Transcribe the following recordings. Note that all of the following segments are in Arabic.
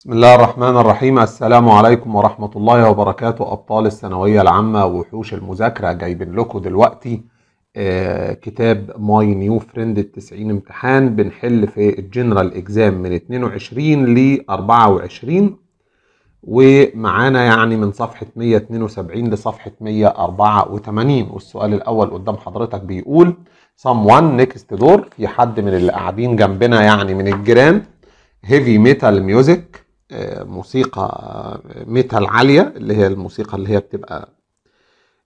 بسم الله الرحمن الرحيم السلام عليكم ورحمة الله وبركاته أبطال الثانوية العامة وحوش المذاكرة جايبين لكم دلوقتي آه، كتاب ماي نيو فريند التسعين امتحان بنحل في الجنرال اكزام من 22 ل 24 ومعانا يعني من صفحة 172 لصفحة 184 والسؤال الأول قدام حضرتك بيقول someone next door في حد من اللي قاعدين جنبنا يعني من الجيران heavy metal music موسيقى ميتال عاليه اللي هي الموسيقى اللي هي بتبقى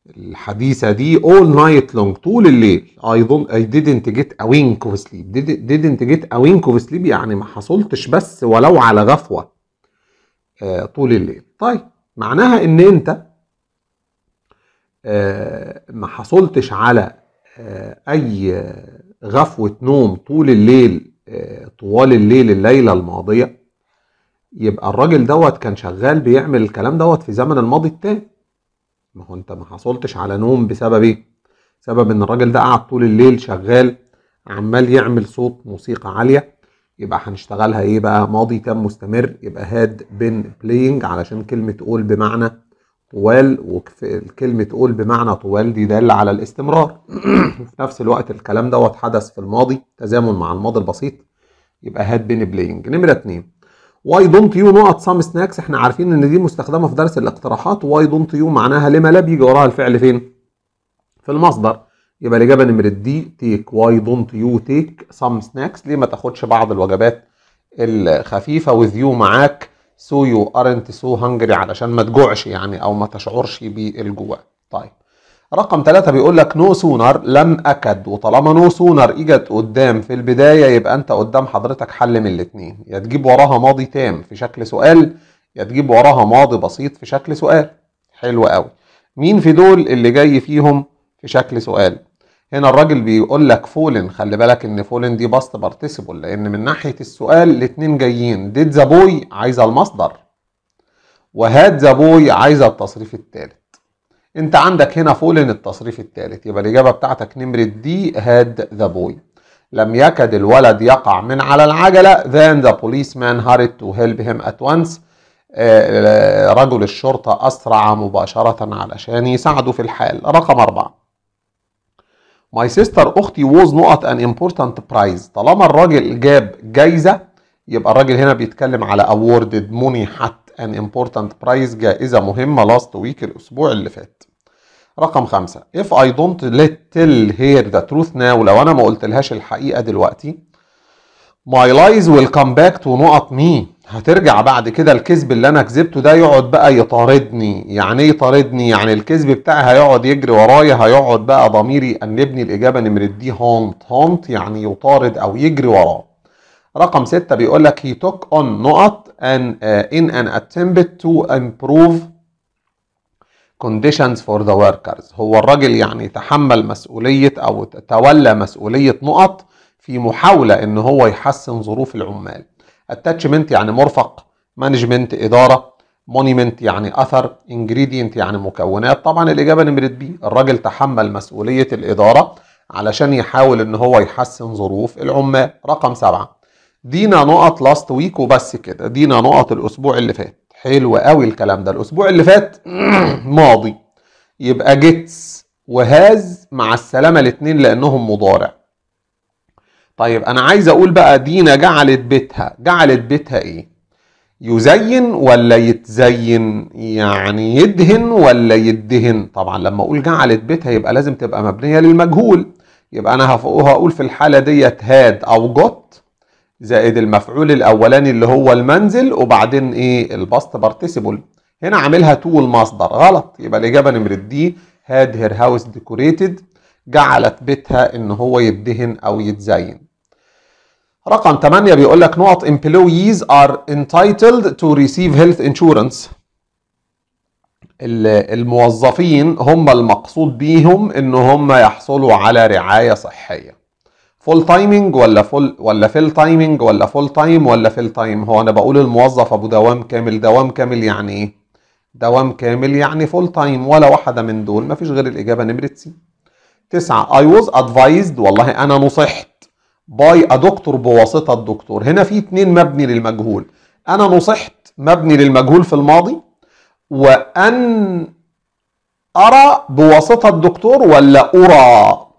الحديثه دي all night long طول الليل I don't didn't get a wink of sleep didn't get a wink of sleep يعني ما حصلتش بس ولو على غفوه آه، طول الليل طيب معناها ان انت آه، ما حصلتش على آه، اي غفوه نوم طول الليل طوال الليل الليله الماضيه يبقى الراجل دوت كان شغال بيعمل الكلام دوت في زمن الماضي التاني ما هو انت ما حصلتش على نوم بسبب ايه سبب ان الراجل ده قعد طول الليل شغال عمال يعمل صوت موسيقى عاليه يبقى هنشتغلها ايه بقى ماضي تام مستمر يبقى هاد بين بلاينج علشان كلمه اول بمعنى طوال وكلمه اول بمعنى طوال دي داله على الاستمرار وفي نفس الوقت الكلام دوت حدث في الماضي تزامن مع الماضي البسيط يبقى هاد بين بلاينج نمره اتنين واي دونت يو نقط سام سناكس احنا عارفين ان دي مستخدمه في درس الاقتراحات واي دونت يو معناها لما لا بيجي وراها الفعل فين في المصدر يبقى الاجابه نمره دي تيك واي دونت يو تيك سام سناكس ليه ما تاخدش بعض الوجبات الخفيفه وذ يو معاك سو يو ارنت سو هنجري علشان ما تجوعش يعني او ما تشعرش بالجوع طيب رقم ثلاثة بيقول لك نو سونر لم أكد وطالما نو سونر إجت قدام في البداية يبقى أنت قدام حضرتك حل من الاتنين يا تجيب وراها ماضي تام في شكل سؤال يا تجيب وراها ماضي بسيط في شكل سؤال حلو قوي مين في دول اللي جاي فيهم في شكل سؤال هنا الراجل بيقول لك فولن خلي بالك ان فولن دي باست بارتيسيبل لان من ناحيه السؤال الاتنين جايين ديت ذا بوي عايزه المصدر وهات ذا بوي عايزه التصريف الثالث انت عندك هنا فولن التصريف الثالث يبقى الاجابه بتاعتك نمره دي هاد ذا بوي لم يكد الولد يقع من على العجله then the policeman hurried to help him at once آه، آه، رجل الشرطة أسرع مباشرة علشان يساعده في الحال رقم أربعة My sister أختي was not an important prize طالما الراجل جاب جايزة يبقى الراجل هنا بيتكلم على awarded منحت ان امبورتانت برايس جائزة مهمة لاست ويك الأسبوع اللي فات. رقم خمسة if I don't let tell her the truth now لو أنا ما قلتلهاش الحقيقة دلوقتي my lies will come back to نقط me هترجع بعد كده الكذب اللي أنا كذبته ده يقعد بقى يطاردني يعني إيه يطاردني يعني الكذب بتاعي هيقعد يجري ورايا هيقعد بقى ضميري أنبني الإجابة نمرت دي هونت هونت يعني يطارد أو يجري وراه رقم 6 بيقول لك he took on نقط and uh, in an attempt to improve conditions for the workers هو الراجل يعني تحمل مسؤولية أو تولى مسؤولية نقط في محاولة إن هو يحسن ظروف العمال attachment يعني مرفق management إدارة مونيمنت يعني أثر ingredient يعني مكونات طبعا الإجابة نمرة بي الراجل تحمل مسؤولية الإدارة علشان يحاول إن هو يحسن ظروف العمال رقم سبعة دينا نقط لاست ويك وبس كده دينا نقط الاسبوع اللي فات حلو قوي الكلام ده الاسبوع اللي فات ماضي يبقى جيتس وهاز مع السلامه الاثنين لانهم مضارع طيب انا عايز اقول بقى دينا جعلت بيتها جعلت بيتها ايه يزين ولا يتزين يعني يدهن ولا يدهن طبعا لما اقول جعلت بيتها يبقى لازم تبقى مبنيه للمجهول يبقى انا هقول في الحاله ديت هاد او جوت زائد المفعول الاولاني اللي هو المنزل وبعدين ايه الباست بارتيسيبل هنا عاملها تو المصدر غلط يبقى الاجابه نمره دي هاد هير هاوس ديكوريتد جعلت بيتها ان هو يدهن او يتزين رقم 8 بيقول لك نقط employees are entitled to receive health insurance الموظفين هم المقصود بيهم ان هم يحصلوا على رعايه صحيه فول تايمنج ولا فول ولا فيل تايمنج ولا فول تايم ولا فيل تايم هو انا بقول الموظف ابو دوام كامل دوام كامل يعني ايه دوام كامل يعني فول تايم ولا واحده من دول مفيش غير الاجابه نمره سي تسعة اي ووز ادفايزد والله أنا نصحت باي ا دكتور بواسطة الدكتور هنا في اتنين مبني للمجهول أنا نصحت مبني للمجهول في الماضي وأن أرى بواسطة الدكتور ولا أرى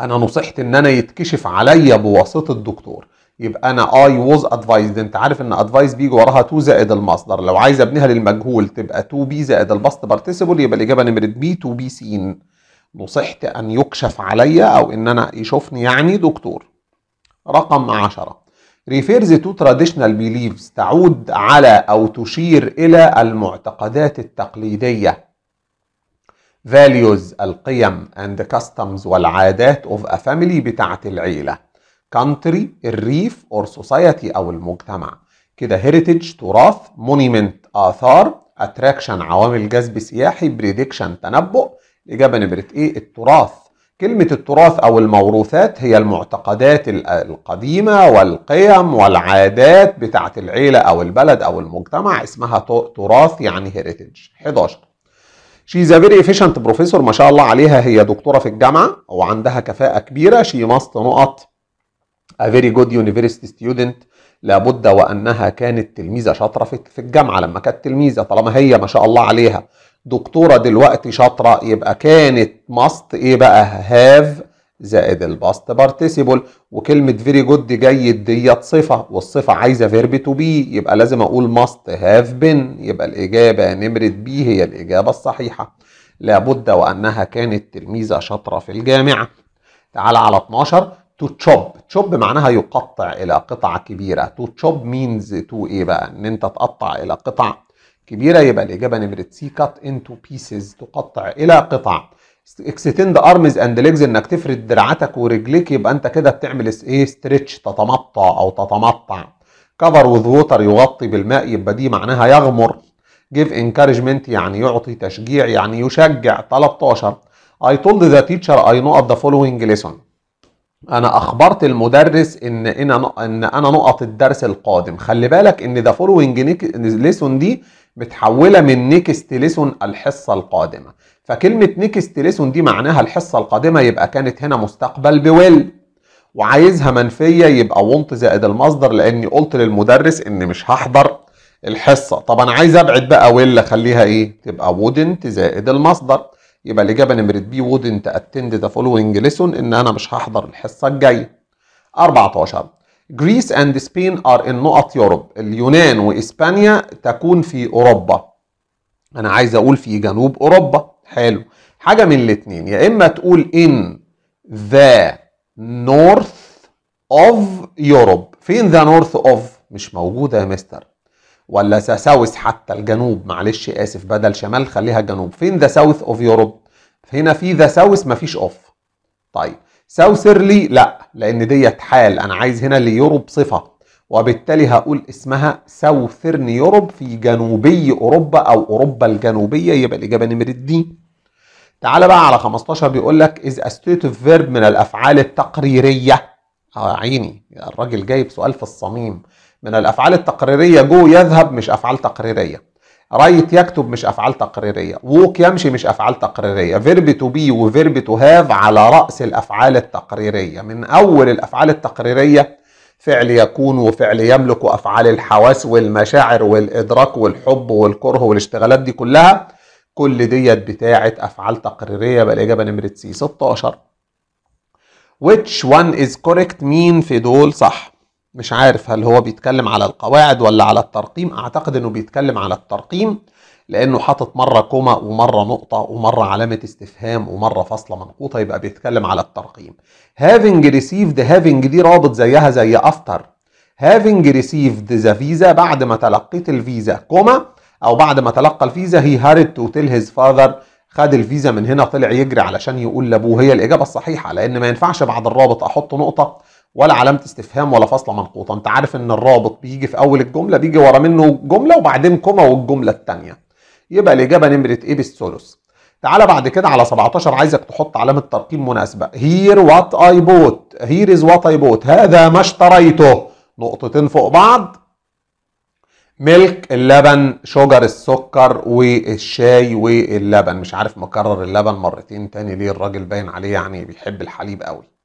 انا نصحت ان انا يتكشف عليا بواسطه الدكتور يبقى انا اي ووز ادفايزد انت عارف ان ادفايز بيجي وراها تو زائد المصدر لو عايز ابنيها للمجهول تبقى 2 بي زائد الباست بارتيسيبل يبقى الاجابه نمره بي 2 بي سين نصحت ان يكشف عليا او ان انا يشوفني يعني دكتور رقم 10 ريفيرز تو تراديشنال بيليفز تعود على او تشير الى المعتقدات التقليديه values القيم and customs والعادات of a family بتاعة العيلة country الريف or society أو المجتمع كده heritage تراث monument آثار attraction عوامل جذب سياحي prediction تنبؤ الإجابة نمرة إيه التراث كلمة التراث أو الموروثات هي المعتقدات القديمة والقيم والعادات بتاعة العيلة أو البلد أو المجتمع اسمها تراث يعني heritage 11 شي از فيري efficient بروفيسور ما شاء الله عليها هي دكتوره في الجامعه وعندها كفاءه كبيره شي ماست نقط a very good university student لابد وانها كانت تلميذه شاطره في الجامعه لما كانت تلميذه طالما هي ما شاء الله عليها دكتوره دلوقتي شاطره يبقى كانت ماست ايه بقى هاف زائد الباست بارتيسيبل وكلمة فيري جود جيد ديت صفة والصفة عايزة فيرب تو بي يبقى لازم أقول ماست هاف بين يبقى الإجابة نمرة بي هي الإجابة الصحيحة لابد وأنها كانت تلميذة شاطرة في الجامعة تعال على 12 تو تشوب تشوب معناها يقطع إلى قطع كبيرة تو تشوب مينز تو إيه بقى إن أنت تقطع إلى قطع كبيرة يبقى الإجابة نمرة سي كات انتو بيسز تقطع إلى قطع اكستند ارمز اند ليجز انك تفرد دراعاتك ورجليك يبقى انت كده بتعمل ايه ستريتش تتمطى او تتمطع كفر وذ ووتر يغطي بالماء يبقى دي معناها يغمر جيف انكارجمنت يعني يعطي تشجيع يعني يشجع 13 I told the teacher I know of the following lesson انا اخبرت المدرس ان ان ان انا نقط الدرس القادم خلي بالك ان ذا فولوينج ليسون دي متحوله من نيكست ليسون الحصه القادمه فكلمة نيكست ليسون دي معناها الحصة القادمة يبقى كانت هنا مستقبل بويل وعايزها منفية يبقى وونت زائد المصدر لأني قلت للمدرس إن مش هحضر الحصة طب أنا عايز أبعد بقى ويل أخليها إيه؟ تبقى وودنت زائد المصدر يبقى الإجابة نمرة بي وودنت أتند ذا فولوينج ليسون إن أنا مش هحضر الحصة الجاية 14 جريس اند سبين ار ان نقط يوروب اليونان واسبانيا تكون في اوروبا انا عايز اقول في جنوب اوروبا حلو حاجه من الاتنين يا اما تقول in the north of Europe فين the north of مش موجوده يا مستر ولا ذا ساوث حتى الجنوب معلش اسف بدل شمال خليها جنوب فين ذا ساوث اوف يوروب هنا في ذا ساوث مفيش اوف طيب ساوثرلي لا لان ديت حال انا عايز هنا ليوروب صفه وبالتالي هقول اسمها ساوثرن يوروب في جنوبي اوروبا او اوروبا الجنوبيه يبقى الاجابه نمره دي تعال بقى على 15 بيقول لك از a اوف فيرب من الافعال التقريريه اه عيني الراجل جايب سؤال في الصميم من الافعال التقريريه جو يذهب مش افعال تقريريه رايت يكتب مش افعال تقريريه ووك يمشي مش افعال تقريريه فيرب تو بي وفيرب تو هاف على راس الافعال التقريريه من اول الافعال التقريريه فعل يكون وفعل يملك وافعال الحواس والمشاعر والادراك والحب والكره والاشتغالات دي كلها كل ديت بتاعه افعال تقريريه بقى الاجابه نمره سي 16 which one is correct مين في دول صح مش عارف هل هو بيتكلم على القواعد ولا على الترقيم اعتقد انه بيتكلم على الترقيم لانه حاطط مره كوما ومره نقطه ومره علامه استفهام ومره فاصله منقوطه يبقى بيتكلم على الترقيم هافنج ريسيفد هافنج دي رابط زيها زي افتر هافنج ريسيفد ذا فيزا بعد ما تلقيت الفيزا كوما او بعد ما تلقى الفيزا هي هارد تو تيل هيز فاذر خد الفيزا من هنا طلع يجري علشان يقول لابوه هي الاجابه الصحيحه لان ما ينفعش بعد الرابط احط نقطه ولا علامه استفهام ولا فاصله منقوطه انت عارف ان الرابط بيجي في اول الجمله بيجي ورا منه جمله وبعدين كوما والجمله الثانيه يبقى الاجابه نمره ايه بالثلث تعالى بعد كده على 17 عايزك تحط علامه ترقيم مناسبه هير وات اي بوت هير از وات اي بوت هذا ما اشتريته نقطتين فوق بعض ملك اللبن شجر السكر والشاي واللبن مش عارف مكرر اللبن مرتين تاني ليه الراجل باين عليه يعني بيحب الحليب قوي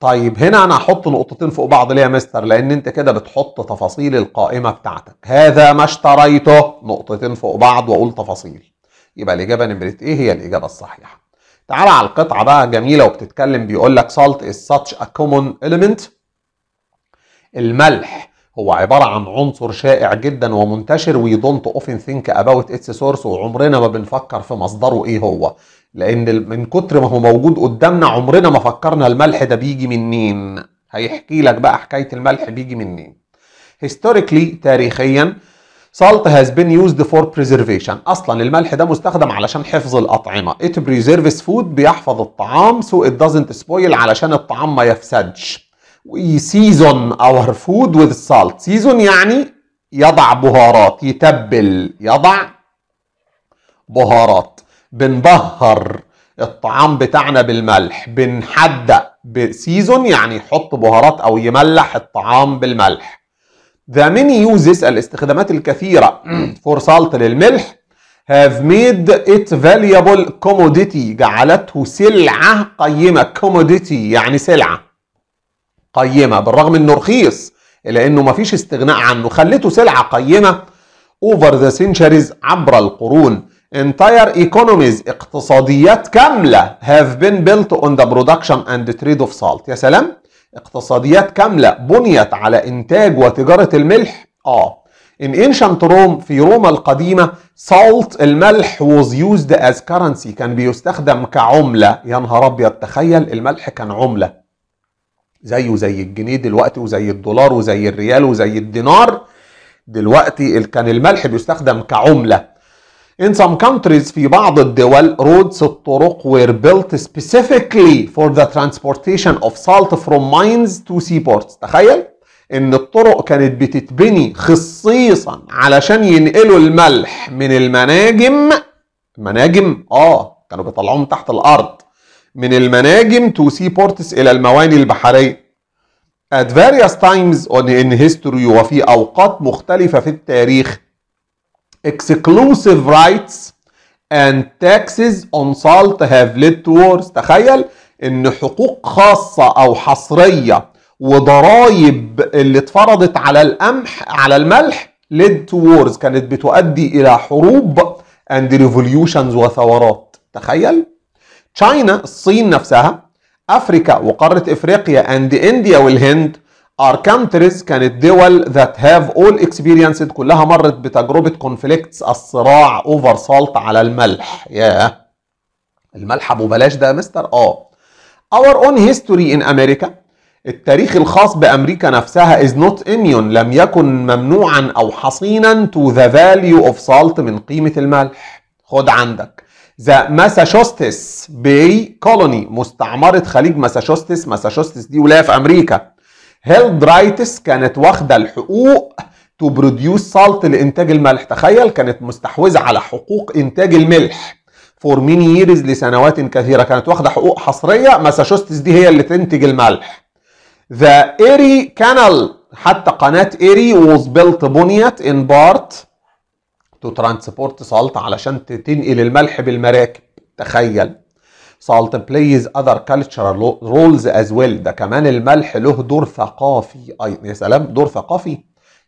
طيب هنا انا هحط نقطتين فوق بعض ليه يا مستر لان انت كده بتحط تفاصيل القائمه بتاعتك هذا ما اشتريته نقطتين فوق بعض واقول تفاصيل يبقى الاجابه نمره ايه هي الاجابه الصحيحه تعال على القطعه بقى جميله وبتتكلم بيقول لك salt is such a common element الملح هو عبارة عن عنصر شائع جدا ومنتشر وي دونت اوفن ثينك اباوت اتس سورس وعمرنا ما بنفكر في مصدره ايه هو لان من كتر ما هو موجود قدامنا عمرنا ما فكرنا الملح ده بيجي منين هيحكي لك بقى حكايه الملح بيجي منين هيستوريكلي تاريخيا salt has been used for preservation اصلا الملح ده مستخدم علشان حفظ الاطعمه it preserves food بيحفظ الطعام so it doesn't spoil علشان الطعام ما يفسدش we season our food with salt season يعني يضع بهارات يتبل يضع بهارات بنبهر الطعام بتاعنا بالملح بنحدق بسيزون يعني يحط بهارات او يملح الطعام بالملح The many uses الاستخدامات الكثيرة for salt للملح have made it valuable commodity جعلته سلعة قيمة commodity يعني سلعة قيمة بالرغم انه رخيص الا انه ما فيش استغناء عنه خلته سلعة قيمة over the centuries عبر القرون entire economies اقتصاديات كاملة have been built on the production and trade of salt يا سلام اقتصاديات كاملة بنيت على إنتاج وتجارة الملح آه In ancient Rome في روما القديمة salt الملح was used as currency كان بيستخدم كعملة يا نهار أبيض تخيل الملح كان عملة زيه زي الجنيه دلوقتي وزي الدولار وزي الريال وزي الدينار دلوقتي كان الملح بيستخدم كعمله In some countries في بعض الدول roads الطرق were built specifically for the transportation of salt from mines to seaports تخيل ان الطرق كانت بتتبني خصيصا علشان ينقلوا الملح من المناجم مناجم اه كانوا بيطلعوه من تحت الارض من المناجم to seaports الى المواني البحريه at various times in history وفي اوقات مختلفه في التاريخ exclusive rights and taxes on salt have led to wars تخيل ان حقوق خاصة او حصرية وضرائب اللي اتفرضت على القمح على الملح led to wars كانت بتؤدي الى حروب and revolutions وثورات تخيل China الصين نفسها افريكا وقارة افريقيا and India والهند Our countries كانت دول that have all experienced كلها مرت بتجربة conflicts الصراع over salt على الملح ياه الملح ابو بلاش ده يا مستر اه our own history in America التاريخ الخاص بأمريكا نفسها is not immune لم يكن ممنوعا أو حصينا to the value of salt من قيمة الملح خد عندك ذا Massachusetts باي كولوني مستعمرة خليج ماساتشوستس ماساتشوستس دي ولاية في أمريكا هيلد رايتس كانت واخده الحقوق تو بروديوس سالت لانتاج الملح تخيل كانت مستحوذه على حقوق انتاج الملح فور ميني ييرز لسنوات كثيره كانت واخده حقوق حصريه ماساتشوستس دي هي اللي تنتج الملح ذا ايري كانال حتى قناه ايري ووز بيلت بنيت ان بارت تو ترانسبورت سالت علشان تنقل الملح بالمراكب تخيل salt plays other cultural roles as well ده كمان الملح له دور ثقافي أي يا سلام دور ثقافي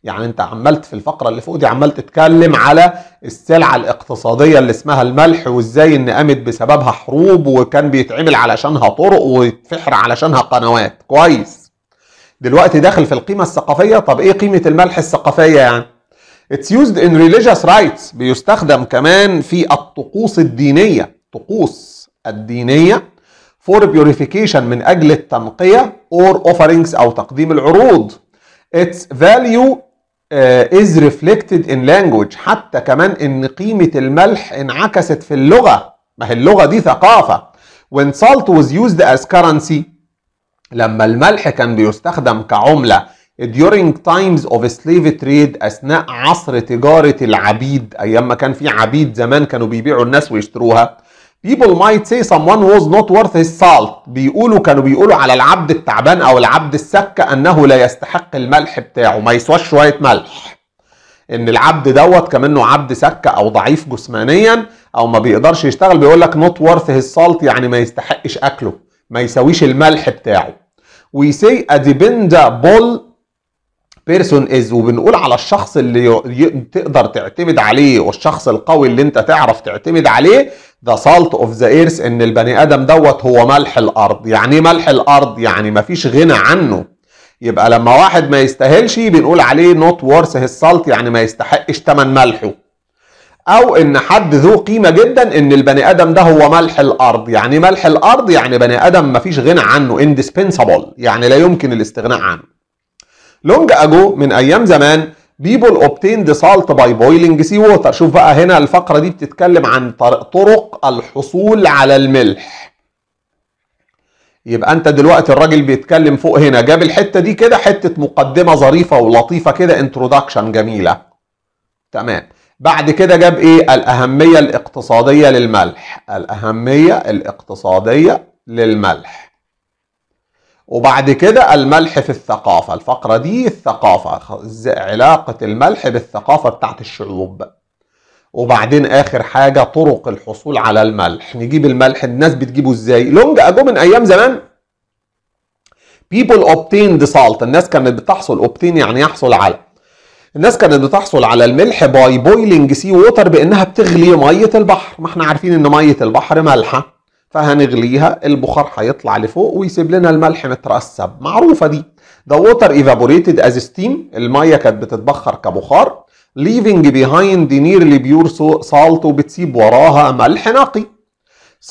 يعني انت عملت في الفقره اللي فوق دي عمال تتكلم على السلعه الاقتصاديه اللي اسمها الملح وازاي ان قامت بسببها حروب وكان بيتعمل علشانها طرق ويتفحر علشانها قنوات كويس دلوقتي داخل في القيمه الثقافيه طب ايه قيمه الملح الثقافيه يعني It's used in religious rites بيستخدم كمان في الطقوس الدينيه طقوس الدينية for purification من أجل التنقية or offerings أو تقديم العروض its value uh, is reflected in language حتى كمان إن قيمة الملح انعكست في اللغة ما هي اللغة دي ثقافة when salt was used as currency لما الملح كان بيستخدم كعملة during times of slave trade أثناء عصر تجارة العبيد أيام ما كان في عبيد زمان كانوا بيبيعوا الناس ويشتروها people might say someone was not worth his salt بيقولوا كانوا بيقولوا على العبد التعبان او العبد السكة انه لا يستحق الملح بتاعه ما يسواش شويه ملح ان العبد دوت كمانه عبد سكة او ضعيف جسمانيا او ما بيقدرش يشتغل بيقول لك not worth his salt يعني ما يستحقش اكله ما يساويش الملح بتاعه we say a dependable بيرسون از وبنقول على الشخص اللي تقدر تعتمد عليه والشخص القوي اللي انت تعرف تعتمد عليه ذا سالت اوف ذا ايرث ان البني ادم دوت هو ملح الارض يعني ايه ملح الارض يعني مفيش غنى عنه يبقى لما واحد ما يستاهلش بنقول عليه نوت وورث هي سالت يعني ما يستحقش تمن ملحه او ان حد ذو قيمه جدا ان البني ادم ده هو ملح الارض يعني ملح الارض يعني بني ادم مفيش غنى عنه indispensable يعني لا يمكن الاستغناء عنه لونج اجو من ايام زمان اوبتين دي سالت باي بويلنج سي ووتر شوف بقى هنا الفقرة دي بتتكلم عن طرق الحصول على الملح يبقى انت دلوقتي الراجل بيتكلم فوق هنا جاب الحتة دي كده حتة مقدمة ظريفة ولطيفة كده انترودكشن جميلة تمام بعد كده جاب ايه الأهمية الاقتصادية للملح الأهمية الاقتصادية للملح وبعد كده الملح في الثقافة الفقرة دي الثقافة علاقة الملح بالثقافة بتاعت الشعوب وبعدين آخر حاجة طرق الحصول على الملح نجيب الملح الناس بتجيبه ازاي لونج أجو من أيام زمان people obtained salt الناس كانت بتحصل obtain يعني يحصل على الناس كانت بتحصل على الملح باي بويلينج سي ووتر بانها بتغلي ميه البحر ما احنا عارفين ان ميه البحر مالحه فهنغليها البخار هيطلع لفوق ويسيب لنا الملح مترسب معروفه دي The water evaporated as steam الميه كانت بتتبخر كبخار leaving behind nearly pure salt وبتسيب وراها ملح نقي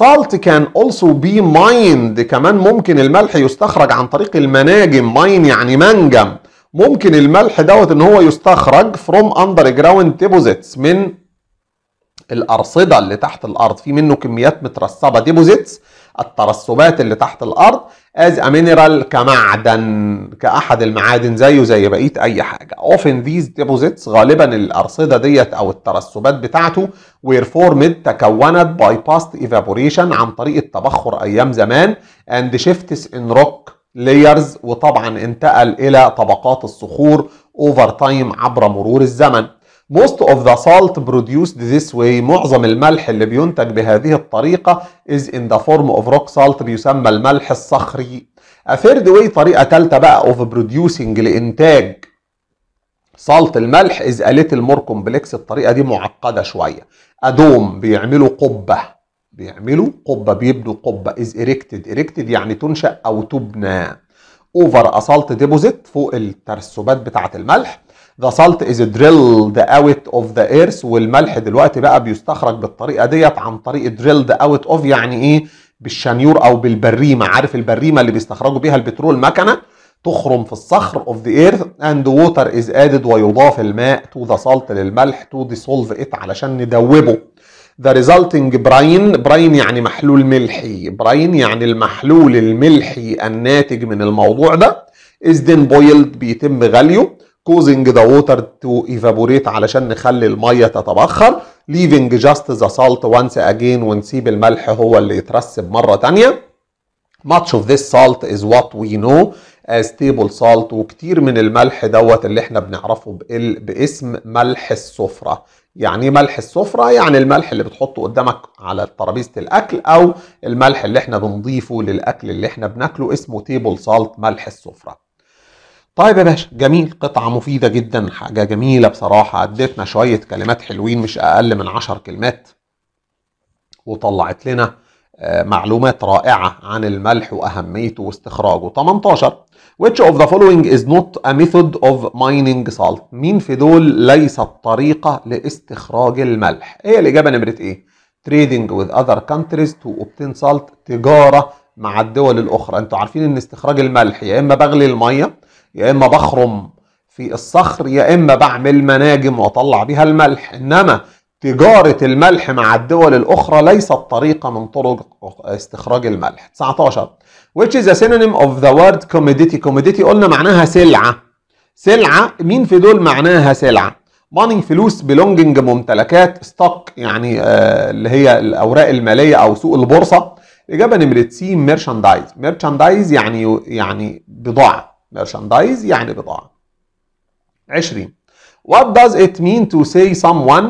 salt can also be mined كمان ممكن الملح يستخرج عن طريق المناجم ماين يعني منجم ممكن الملح دوت ان هو يستخرج from underground deposits من الارصده اللي تحت الارض في منه كميات مترسبه ديبوزيتس الترسبات اللي تحت الارض از ا mineral كمعدن كاحد المعادن زيه زي بقيه اي حاجه often these deposits غالبا الارصده ديت او الترسبات بتاعته were formed تكونت by past evaporation عن طريق التبخر ايام زمان and shifts in rock layers وطبعا انتقل الى طبقات الصخور over time عبر مرور الزمن Most of the salt produced this way معظم الملح اللي بينتج بهذه الطريقة is in the form of rock salt بيسمى الملح الصخري. A third way طريقة ثالثة بقى of producing لإنتاج salt الملح is a little more complex الطريقة دي معقدة شوية. أدوم بيعملوا قبة بيعملوا قبة بيبنوا قبة is erected erected يعني تنشأ أو تبنى. over a salt deposit فوق الترسبات بتاعة الملح The salt is drilled out of the earth والملح دلوقتي بقى بيستخرج بالطريقه ديت عن طريق drilled out of يعني ايه بالشنيور او بالبريمه عارف البريمه اللي بيستخرجوا بيها البترول مكنه تخرم في الصخر of the earth and water is added ويضاف الماء to the salt للملح to dissolve it علشان ندوبه the resulting brine brine يعني محلول ملحي brine يعني المحلول الملحي الناتج من الموضوع ده is then boiled بيتم غليه causing the water to evaporate علشان نخلي الميه تتبخر leaving just the salt once again ونسيب الملح هو اللي يترسب مره ثانيه much of this salt is what we know as table salt وكتير من الملح دوت اللي احنا بنعرفه باسم ملح السفره يعني إيه ملح السفرة يعني الملح اللي بتحطه قدامك على ترابيزة الأكل أو الملح اللي احنا بنضيفه للأكل اللي احنا بناكله اسمه table salt ملح السفرة طيب يا باشا جميل قطعة مفيدة جدا حاجة جميلة بصراحة عدتنا شوية كلمات حلوين مش أقل من عشر كلمات وطلعت لنا آه، معلومات رائعة عن الملح وأهميته واستخراجه 18 Which of the following is not a method of mining salt مين في دول ليست طريقة لاستخراج الملح ايه الإجابة نمرة ايه trading with other countries to obtain salt تجارة مع الدول الأخرى انتوا عارفين ان استخراج الملح يا اما بغلي المية يا اما بخرم في الصخر يا اما بعمل مناجم واطلع بيها الملح انما تجارة الملح مع الدول الأخرى ليست طريقة من طرق استخراج الملح 19 which is a synonym of the word commodity commodity قلنا معناها سلعة سلعة مين في دول معناها سلعة money فلوس belonging ممتلكات stock يعني آه اللي هي الأوراق المالية أو سوق البورصة إجابة نمرة سي merchandise merchandise يعني يعني بضاعة merchandise يعني نعم. بضاعة 20 What does it mean to say someone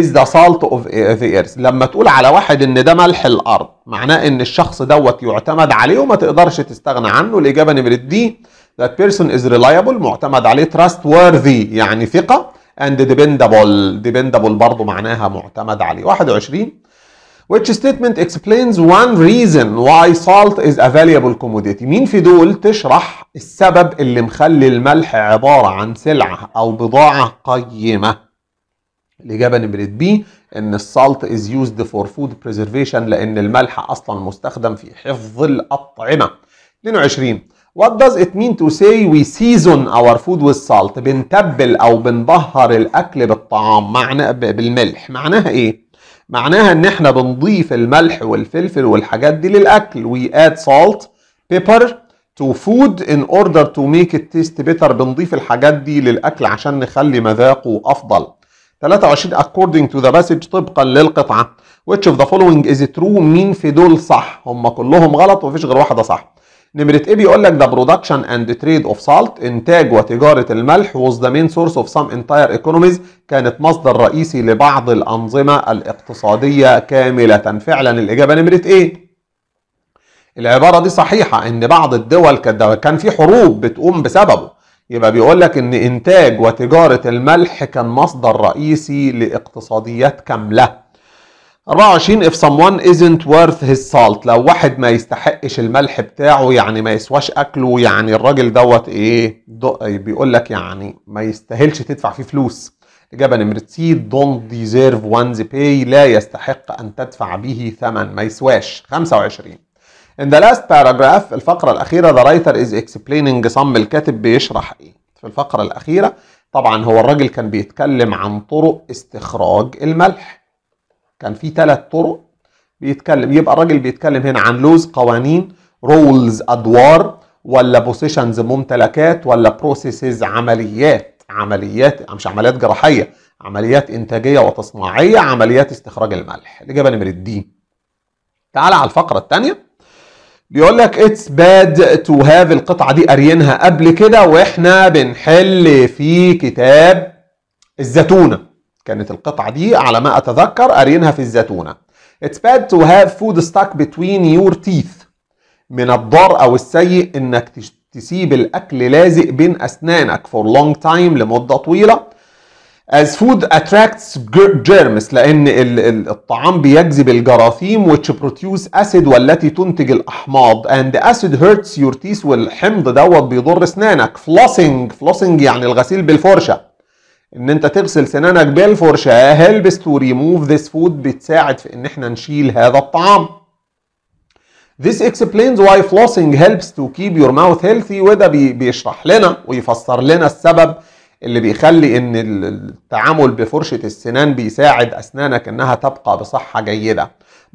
is the salt of the earth لما تقول على واحد ان ده ملح الارض معناه ان الشخص دوت يعتمد عليه وما تقدرش تستغنى عنه الاجابه نمره دي that person is reliable معتمد عليه trustworthy يعني ثقه and dependable dependable برضه معناها معتمد عليه 21 which statement explains one reason why salt is a valuable commodity مين في دول تشرح السبب اللي مخلي الملح عبارة عن سلعة أو بضاعة قيمة الإجابة نمرة بي إن السالت is used for food preservation لأن الملح أصلا مستخدم في حفظ الأطعمة 22 What does it mean to say we season our food with salt بنتبل أو بنبهر الأكل بالطعام معنى بالملح معناها إيه؟ معناها ان احنا بنضيف الملح والفلفل والحاجات دي للاكل وي اد salt بيبر تو فود ان اوردر تو ميك ات تيست بيتر بنضيف الحاجات دي للاكل عشان نخلي مذاقه افضل 23 according to the passage طبقا للقطعه which of the following is true مين في دول صح هم كلهم غلط ومفيش غير واحده صح نمرة ايه بيقول لك the برودكشن اند تريد اوف سالت انتاج وتجارة الملح was the main source of some entire economies كانت مصدر رئيسي لبعض الأنظمة الاقتصادية كاملة فعلا الإجابة نمرة ايه العبارة دي صحيحة ان بعض الدول كان في حروب بتقوم بسببه يبقى بيقول لك ان انتاج وتجارة الملح كان مصدر رئيسي لاقتصاديات كاملة 24 if someone isn't worth his salt لو واحد ما يستحقش الملح بتاعه يعني ما يسواش اكله يعني الراجل دوت ايه بيقول لك يعني ما يستاهلش تدفع فيه فلوس اجابه نمره سي don't deserve one's pay لا يستحق ان تدفع به ثمن ما يسواش 25 in the last paragraph الفقره الاخيره the writer is explaining صم الكاتب بيشرح ايه في الفقره الاخيره طبعا هو الراجل كان بيتكلم عن طرق استخراج الملح كان في ثلاث طرق بيتكلم يبقى الراجل بيتكلم هنا عن لوز قوانين رولز ادوار ولا بوزيشنز ممتلكات ولا بروسيسز عمليات عمليات مش عمليات جراحيه عمليات انتاجيه وتصنيعيه عمليات استخراج الملح الاجابه نمر دي تعال على الفقره الثانيه بيقول لك اتس باد تو هاف القطعه دي قاريينها قبل كده واحنا بنحل في كتاب الزتونه كانت القطعة دي على ما أتذكر قارينها في الزتونة It's bad to have food stuck between your teeth من الضار أو السيء إنك تسيب الأكل لازق بين أسنانك for long time لمدة طويلة As food attracts germs لأن الطعام بيجذب الجراثيم which produce acid والتي تنتج الأحماض and the acid hurts your teeth والحمض دوت بيضر أسنانك flossing flossing يعني الغسيل بالفرشة ان انت تغسل سنانك بالفرشاه هيلبس تو ريموف ذيس فود بتساعد في ان احنا نشيل هذا الطعام This explains why flossing helps to keep your mouth healthy وده بيشرح لنا ويفسر لنا السبب اللي بيخلي ان التعامل بفرشة السنان بيساعد اسنانك انها تبقى بصحة جيدة.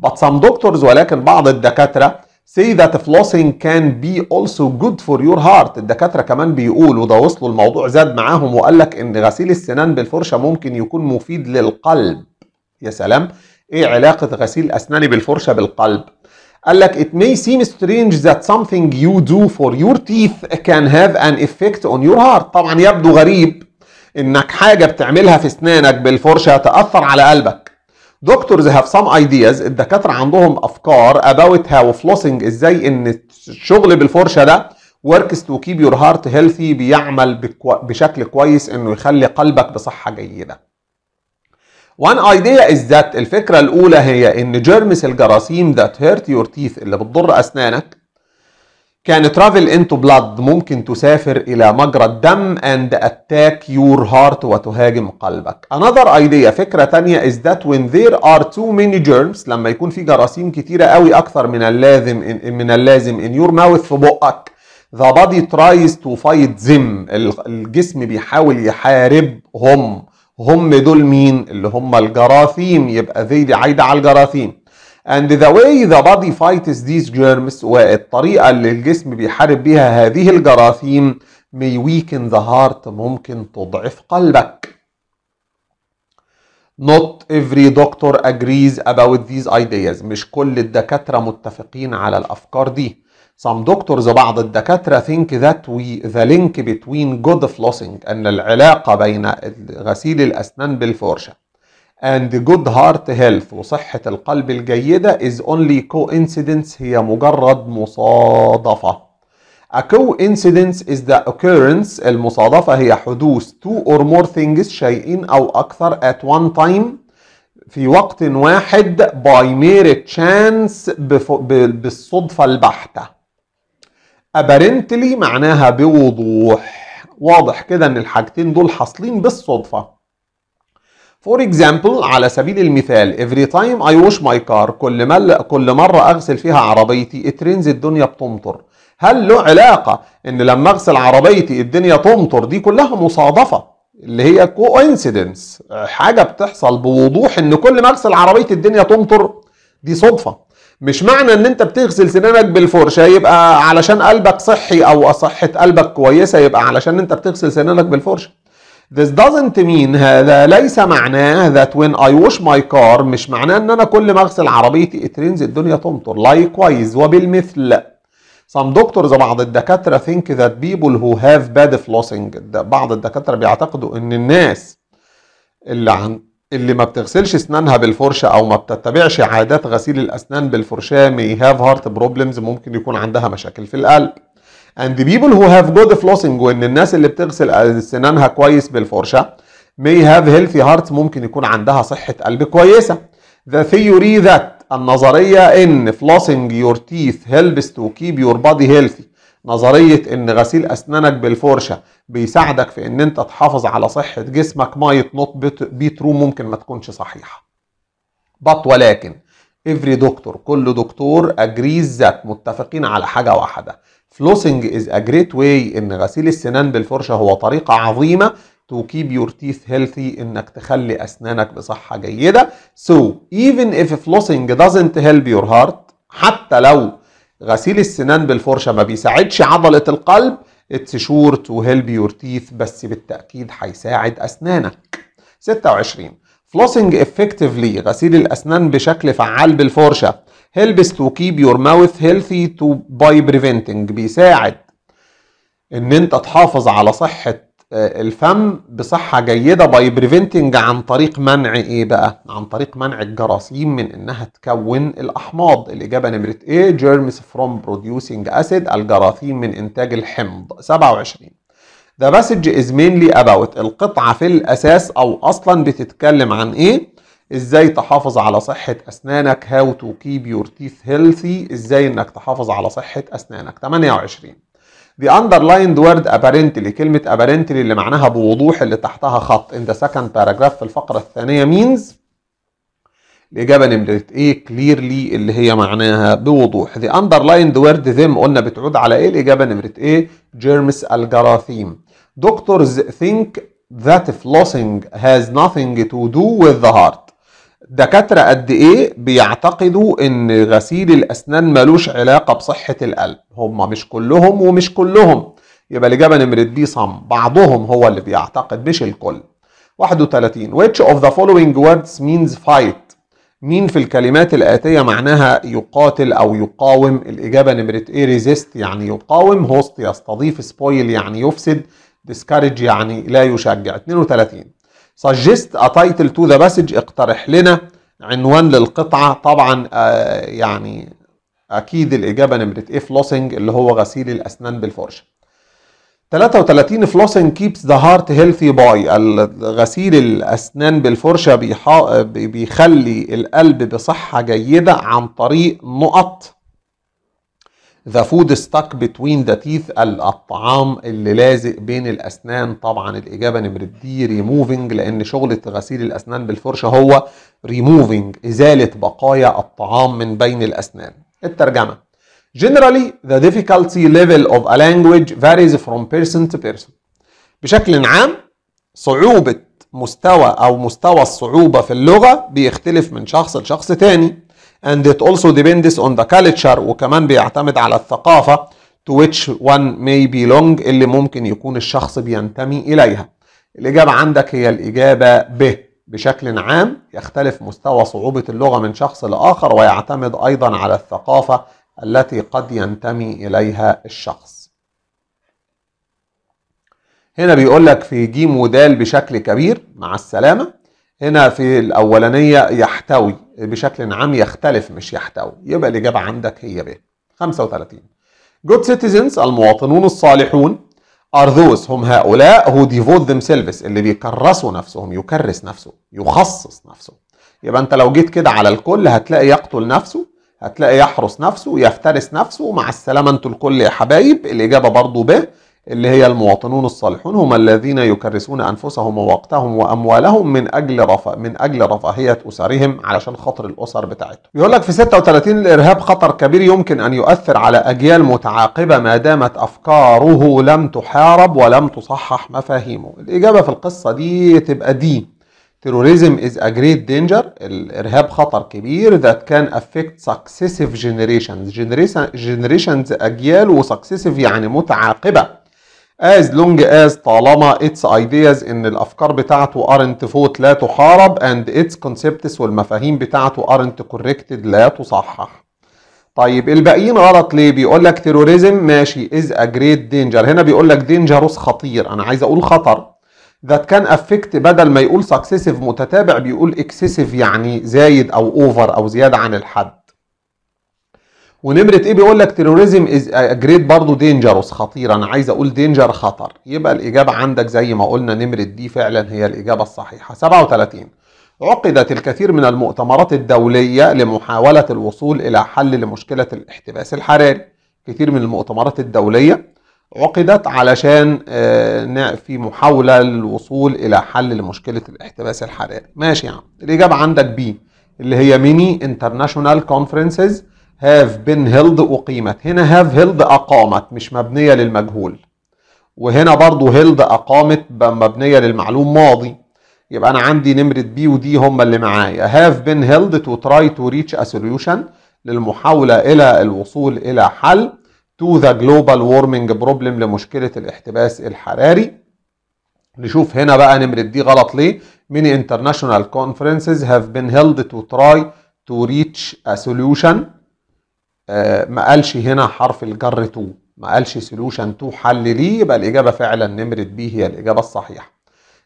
But some doctors ولكن بعض الدكاترة say that flossing can be also good for your heart الدكاترة كمان بيقول وده وصلوا الموضوع زاد معاهم وقال لك ان غسيل السنان بالفرشة ممكن يكون مفيد للقلب يا سلام ايه علاقة غسيل اسناني بالفرشة بالقلب قال لك it may seem strange that something you do for your teeth can have an effect on your heart طبعا يبدو غريب انك حاجة بتعملها في اسنانك بالفرشة تأثر على قلبك دكتورز هاف سام ايدياز الدكاتره عندهم افكار اباوت هاو فلوسنج ازاي ان الشغل بالفرشه ده وركس تو كيب يور هارت هيلثي بيعمل بكو... بشكل كويس انه يخلي قلبك بصحه جيده. وان ايديا از ذات الفكره الاولى هي ان جيرمس الجراثيم ذات هيرت يور تيث اللي بتضر اسنانك كان travel into blood ممكن تسافر إلى مجرى الدم and attack your heart وتهاجم قلبك. Another idea فكرة تانية is that when there are too many germs لما يكون في جراثيم كتيرة قوي أكثر من اللازم من اللازم in your mouth في بقك the body tries to fight them الجسم بيحاول يحاربهم هم دول مين اللي هم الجراثيم يبقى they دي عايدة على الجراثيم and the way the body fights these germs والطريقة اللي الجسم بيحارب بيها هذه الجراثيم may weaken the heart ممكن تضعف قلبك Not every doctor agrees about these ideas مش كل الدكاترة متفقين على الأفكار دي Some doctors بعض الدكاترة think that we the link between good flossing أن العلاقة بين غسيل الأسنان بالفرشة and good heart health وصحة القلب الجيدة is only coincidence هي مجرد مصادفة. A coincidence is the occurrence المصادفة هي حدوث two or more things شيئين أو أكثر at one time في وقت واحد by mere chance بالصدفة البحتة. Apparently معناها بوضوح. واضح كده إن الحاجتين دول حاصلين بالصدفة. فور اكزامبل على سبيل المثال every time I wash my car كل مل... كل مرة أغسل فيها عربيتي الترندز الدنيا بتمطر هل له علاقة إن لما أغسل عربيتي الدنيا تمطر دي كلها مصادفة اللي هي coincidence حاجة بتحصل بوضوح إن كل ما أغسل عربيتي الدنيا تمطر دي صدفة مش معنى ان انت بتغسل سنانك بالفرشه يبقى علشان قلبك صحي او صحه قلبك كويسه يبقى علشان انت بتغسل سنانك بالفرشه This doesn't mean هذا ليس معناه that when I wash my car مش معناه ان انا كل ما اغسل عربيتي rains الدنيا تمطر Likewise وبالمثل Some doctors بعض الدكاترة think that people who have bad flossing بعض الدكاترة بيعتقدوا ان الناس اللي عن اللي ما بتغسلش اسنانها بالفرشة او ما بتتبعش عادات غسيل الاسنان بالفرشاة may have heart problems ممكن يكون عندها مشاكل في القلب and the people who have good flossing وان الناس اللي بتغسل سنانها كويس بالفرشه may have healthy heart ممكن يكون عندها صحه قلب كويسه the theory that النظريه ان flossing your teeth helps to keep your body healthy نظريه ان غسيل اسنانك بالفرشه بيساعدك في ان انت تحافظ على صحه جسمك might not be true ممكن ما تكونش صحيحه but ولكن every doctor كل دكتور agrees that متفقين على حاجة واحدة flossing is a great way ان غسيل السنان بالفرشة هو طريقة عظيمة to keep your teeth healthy انك تخلي اسنانك بصحة جيدة so even if flossing doesn't help your heart حتى لو غسيل السنان بالفرشة ما بيساعدش عضلة القلب it's sure to help your teeth بس بالتأكيد هيساعد أسنانك 26 flossing effectively غسيل الأسنان بشكل فعال بالفرشة helps to keep your mouth healthy to by preventing بيساعد ان انت تحافظ على صحة آه، الفم بصحة جيدة باي بريفنتنج عن طريق منع ايه بقى؟ عن طريق منع الجراثيم من انها تكون الاحماض، الاجابة نمرة ايه؟ جيرمز فروم بروديوسنج اسيد الجراثيم من انتاج الحمض 27 The passage is mainly about القطعة في الأساس أو أصلا بتتكلم عن إيه إزاي تحافظ على صحة أسنانك How to keep your teeth healthy إزاي إنك تحافظ على صحة أسنانك 28 The underlined word apparently كلمة apparently اللي معناها بوضوح اللي تحتها خط in the second paragraph في الفقرة الثانية means الإجابة نمرة إيه clearly اللي هي معناها بوضوح The underlined word them قلنا بتعود على إيه الإجابة نمرة إيه germs الجراثيم Doctors think that flossing has nothing to do with the heart. دكاترة قد إيه بيعتقدوا إن غسيل الأسنان ملوش علاقة بصحة القلب هم مش كلهم ومش كلهم يبقى الإجابة نمرة دي صم بعضهم هو اللي بيعتقد مش الكل 31 which of the following words means fight مين في الكلمات الآتية معناها يقاتل أو يقاوم الإجابة نمرة إيه resist يعني يقاوم host يستضيف spoil يعني يفسد ديسكارج يعني لا يشجع 32 سجست اتايتل تو ذا the اقترح لنا عنوان للقطعة طبعا آه يعني أكيد الإجابة نمرة إيه فلوسنج اللي هو غسيل الأسنان بالفرشة 33 فلوسنج كيبس ذا هارت هيلثي باي غسيل الأسنان بالفرشة بيخلي القلب بصحة جيدة عن طريق نقط ذا فود ستاك بتوين ذا تيث الطعام اللي لازق بين الاسنان طبعا الاجابه نمره دي ريموفنج لان شغله غسيل الاسنان بالفرشه هو ريموفنج ازاله بقايا الطعام من بين الاسنان الترجمه Generally, the difficulty level of a language varies from person to person. بشكل عام صعوبة مستوى أو مستوى الصعوبة في اللغة بيختلف من شخص لشخص تاني. and it also depends on the culture وكمان بيعتمد على الثقافة to which one may belong اللي ممكن يكون الشخص بينتمي إليها الإجابة عندك هي الإجابة ب بشكل عام يختلف مستوى صعوبة اللغة من شخص لآخر ويعتمد أيضا على الثقافة التي قد ينتمي إليها الشخص هنا بيقول لك في جيم ودال بشكل كبير مع السلامة هنا في الأولانية يحتوي بشكل عام يختلف مش يحتوي يبقى الإجابة عندك هي ب 35 good citizens المواطنون الصالحون are those هم هؤلاء who devote themselves اللي بيكرسوا نفسهم يكرس نفسه يخصص نفسه يبقى انت لو جيت كده على الكل هتلاقي يقتل نفسه هتلاقي يحرس نفسه يفترس نفسه مع السلامة انتوا الكل يا حبايب الإجابة برضو ب اللي هي المواطنون الصالحون هم الذين يكرسون انفسهم ووقتهم واموالهم من اجل رفا من اجل رفاهيه اسرهم علشان خاطر الاسر بتاعتهم. يقول لك في 36 الارهاب خطر كبير يمكن ان يؤثر على اجيال متعاقبه ما دامت افكاره لم تحارب ولم تصحح مفاهيمه. الاجابه في القصه دي تبقى دي تيروريزم از ا جريت دينجر الارهاب خطر كبير ذات كان افكت سكسيسيف generations جنريشنز اجيال وسكسيسيف يعني متعاقبه as long as طالما its ideas ان الافكار بتاعته aren't فوت لا تحارب and its concepts والمفاهيم بتاعته aren't corrected لا تصحح طيب الباقيين غلط ليه بيقول لك تيروريزم ماشي is a great danger هنا بيقول لك dangerous خطير انا عايز اقول خطر that can affect بدل ما يقول successive متتابع بيقول excessive يعني زايد او over او زياده عن الحد ونمره ايه بيقول لك تيروريزم از جريت برضه دينجرس خطير انا عايز اقول دينجر خطر يبقى الاجابه عندك زي ما قلنا نمره دي فعلا هي الاجابه الصحيحه 37 عقدت الكثير من المؤتمرات الدوليه لمحاوله الوصول الى حل لمشكله الاحتباس الحراري كثير من المؤتمرات الدوليه عقدت علشان آه، في محاوله للوصول الى حل لمشكله الاحتباس الحراري ماشي يا يعني. عم الاجابه عندك بي اللي هي ميني انترناشونال كونفرنسز هاف بين هيلد أقيمت هنا هاف هيلد أقامت مش مبنية للمجهول وهنا برضو هيلد أقامت مبنية للمعلوم ماضي يبقى أنا عندي نمرة بي ودي هما اللي معايا هاف بين هيلد تو تراي تو ريتش أ solution للمحاولة إلى الوصول إلى حل تو ذا جلوبال وورمنج بروبلم لمشكلة الاحتباس الحراري نشوف هنا بقى نمرة دي غلط ليه many international conferences have been held to try to reach a solution آه، ما قالش هنا حرف الجر 2 ما قالش سولوشن 2 حل ليه يبقى الاجابه فعلا نمره بي هي الاجابه الصحيحه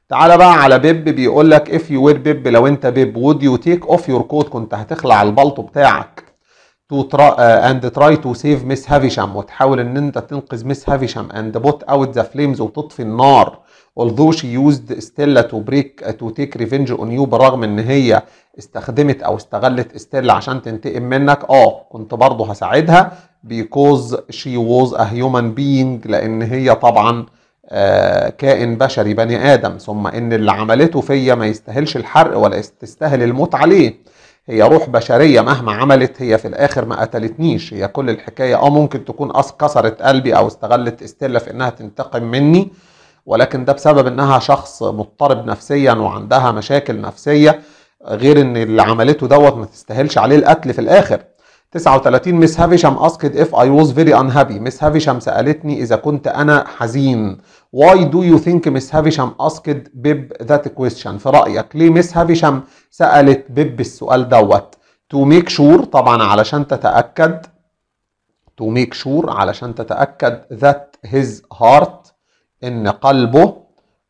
تعالى بقى على بيب بيقول لك اف يو وير بيب لو انت بيب وود يو تيك اوف يور كوت كنت هتخلع البلطو بتاعك تو اند تراي تو سيف مس هافيشام وتحاول ان انت تنقذ مس هافيشام اند بوت اوت ذا فليمز وتطفي النار although she used استيلا to break uh, to take revenge on you برغم ان هي استخدمت او استغلت استيلا عشان تنتقم منك اه كنت برضه هساعدها because she was a human being لان هي طبعا آه، كائن بشري بني ادم ثم ان اللي عملته فيا ما يستاهلش الحرق ولا تستاهل الموت عليه هي روح بشرية مهما عملت هي في الآخر ما قتلتنيش هي كل الحكاية اه ممكن تكون كسرت قلبي أو استغلت استيلا في إنها تنتقم مني ولكن ده بسبب انها شخص مضطرب نفسيا وعندها مشاكل نفسيه غير ان اللي عملته دوت ما تستاهلش عليه القتل في الاخر 39 مس هافيشام اسكت اف اي واز فيري ان هابي مس هافيشام سالتني اذا كنت انا حزين واي دو يو ثينك مس هافيشام اسكت بيب ذات كويستشن في رايك ليه مس هافيشام سالت بيب السؤال دوت تو ميك شور طبعا علشان تتاكد تو ميك شور علشان تتاكد ذات هيز هارت ان قلبه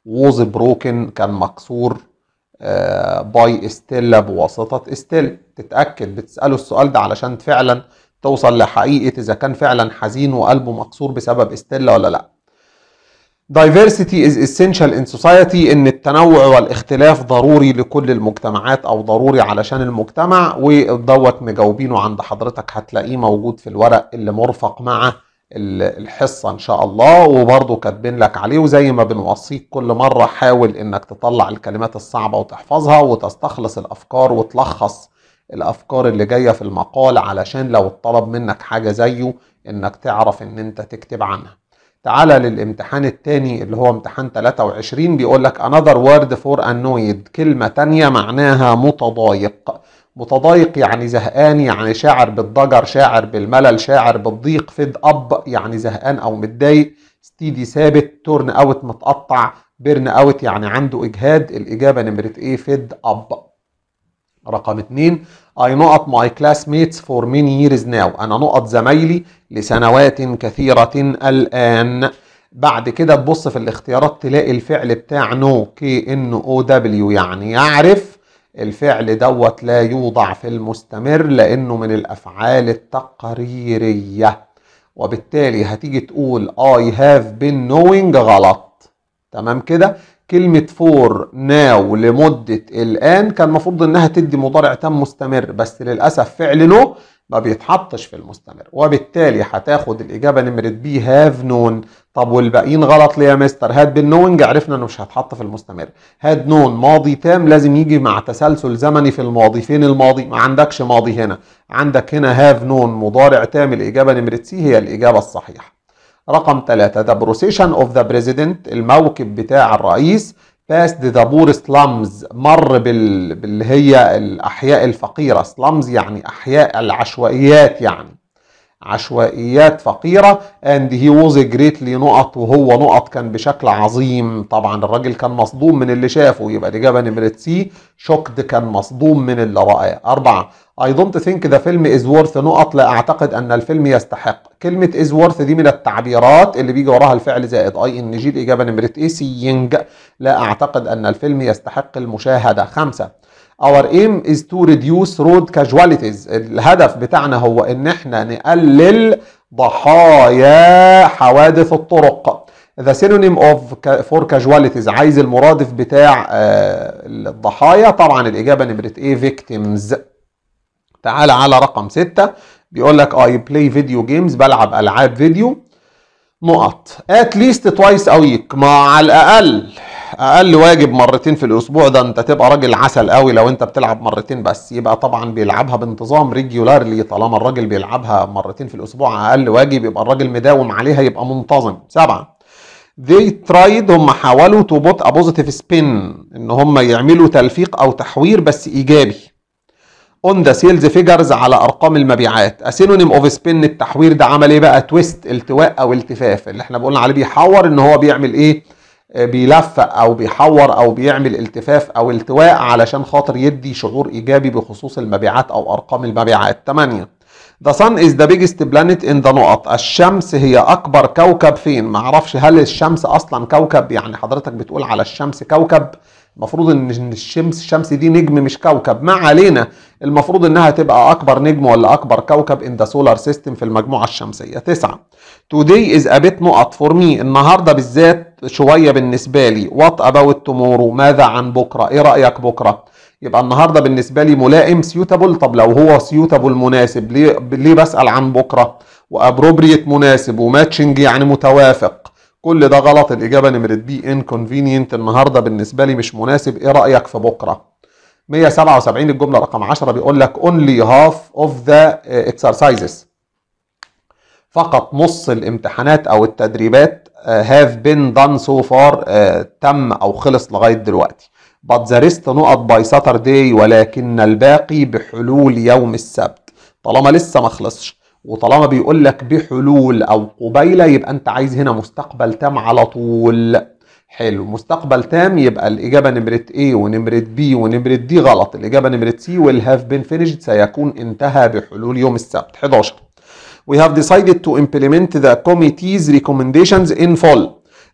ووز بروكن كان مكسور باي آه، استيلا بواسطه استيلا تتاكد بتساله السؤال ده علشان فعلا توصل لحقيقه اذا كان فعلا حزين وقلبه مكسور بسبب استيلا ولا لا diversity is essential in society ان التنوع والاختلاف ضروري لكل المجتمعات او ضروري علشان المجتمع ودوت مجاوبينه عند حضرتك هتلاقيه موجود في الورق اللي مرفق مع الحصة إن شاء الله وبرضه كاتبين لك عليه وزي ما بنوصيك كل مرة حاول إنك تطلع الكلمات الصعبة وتحفظها وتستخلص الأفكار وتلخص الأفكار اللي جاية في المقال علشان لو اتطلب منك حاجة زيه إنك تعرف إن أنت تكتب عنها تعالى للامتحان الثاني اللي هو امتحان 23 بيقول لك another word for annoyed كلمة تانية معناها متضايق متضايق يعني زهقان يعني شاعر بالضجر شاعر بالملل شاعر بالضيق فيد اب يعني زهقان او متضايق ستيدي ثابت تورن اوت متقطع بيرن اوت يعني عنده اجهاد الاجابة نمرة ايه فيد اب رقم اتنين I نقط my classmates for many years now أنا نقط زمايلي لسنوات كثيرة الآن بعد كده تبص في الاختيارات تلاقي الفعل بتاع نو كي ان او دبليو يعني يعرف الفعل دوت لا يوضع في المستمر لانه من الافعال التقريريه وبالتالي هتيجي تقول I have been knowing غلط تمام كده كلمة فور ناو لمدة الآن كان المفروض إنها تدي مضارع تام مستمر بس للأسف فعل نو ما بيتحطش في المستمر وبالتالي هتاخد الإجابة نمرة بي هاف نون طب والباقيين غلط ليه يا مستر هاد بالنونج عرفنا إنه مش هتحط في المستمر هاد نون ماضي تام لازم يجي مع تسلسل زمني في الماضي فين الماضي ما عندكش ماضي هنا عندك هنا هاف نون مضارع تام الإجابة نمرة سي هي الإجابة الصحيحة رقم 3 ذا بروسيشن اوف ذا بريزيدنت الموكب بتاع الرئيس باست دابور سلامز مر بال... باللي هي الاحياء الفقيره سلامز يعني احياء العشوائيات يعني عشوائيات فقيرة and he was greatly نقط وهو نقط كان بشكل عظيم طبعا الراجل كان مصدوم من اللي شافه يبقى الإجابة نمرة سي شوكد كان مصدوم من اللي رأى أربعة I don't think the film is worth نقط لا أعتقد أن الفيلم يستحق كلمة is worth دي من التعبيرات اللي بيجي وراها الفعل زائد اي ان جي الإجابة نمرة إيه سينج لا أعتقد أن الفيلم يستحق المشاهدة خمسة Our aim is to reduce road casualties. الهدف بتاعنا هو ان احنا نقلل ضحايا حوادث الطرق. The synonym of for casualties عايز المرادف بتاع آه، الضحايا طبعا الإجابة نمرة إيه؟ A victims تعال على رقم ستة بيقول لك I play video games بلعب ألعاب فيديو نقط at least twice a week مع الأقل اقل واجب مرتين في الاسبوع ده انت تبقى راجل عسل قوي لو انت بتلعب مرتين بس يبقى طبعا بيلعبها بانتظام ريجولارلي طالما الراجل بيلعبها مرتين في الاسبوع اقل واجب يبقى الراجل مداوم عليها يبقى منتظم سبعه they tried هم حاولوا to put a positive spin ان هم يعملوا تلفيق او تحوير بس ايجابي on the sales figures على ارقام المبيعات a synonym of spin التحوير ده عمل ايه بقى تويست التواء او التفاف اللي احنا بقولنا عليه بيحور ان هو بيعمل ايه آه، بيلفق او بيحور او بيعمل التفاف او التواء علشان خاطر يدي شعور ايجابي بخصوص المبيعات او ارقام المبيعات 8 The sun is the biggest planet in the نقط الشمس هي اكبر كوكب فين معرفش هل الشمس اصلا كوكب يعني حضرتك بتقول على الشمس كوكب المفروض ان الشمس الشمس دي نجم مش كوكب ما علينا المفروض انها تبقى اكبر نجم ولا اكبر كوكب ان ذا سولار سيستم في المجموعه الشمسيه تسعة توداي از ابيت bit نقط فور مي النهارده بالذات شويه بالنسبه لي وات اباوت تومورو ماذا عن بكره ايه رايك بكره يبقى النهارده بالنسبه لي ملائم سيوتابل طب لو هو سيوتابل مناسب ليه ليه بسال عن بكره وابروبريت مناسب وماتشنج يعني متوافق كل ده غلط الإجابة نمرة بي inconvenient النهاردة بالنسبة لي مش مناسب إيه رأيك في بكرة 177 الجملة رقم 10 بيقول لك only half of the eh, exercises فقط نص الامتحانات أو التدريبات eh, have been done so far eh, تم أو خلص لغاية دلوقتي but the rest نقط by Saturday ولكن الباقي بحلول يوم السبت طالما لسه ما خلصش وطالما بيقول لك بحلول او قبيله يبقى انت عايز هنا مستقبل تام على طول حلو مستقبل تام يبقى الاجابه نمره A ونمره B ونمره D غلط الاجابه نمره C هاف بين فينيشد سيكون انتهى بحلول يوم السبت 11 We have decided to implement the committee's recommendations in full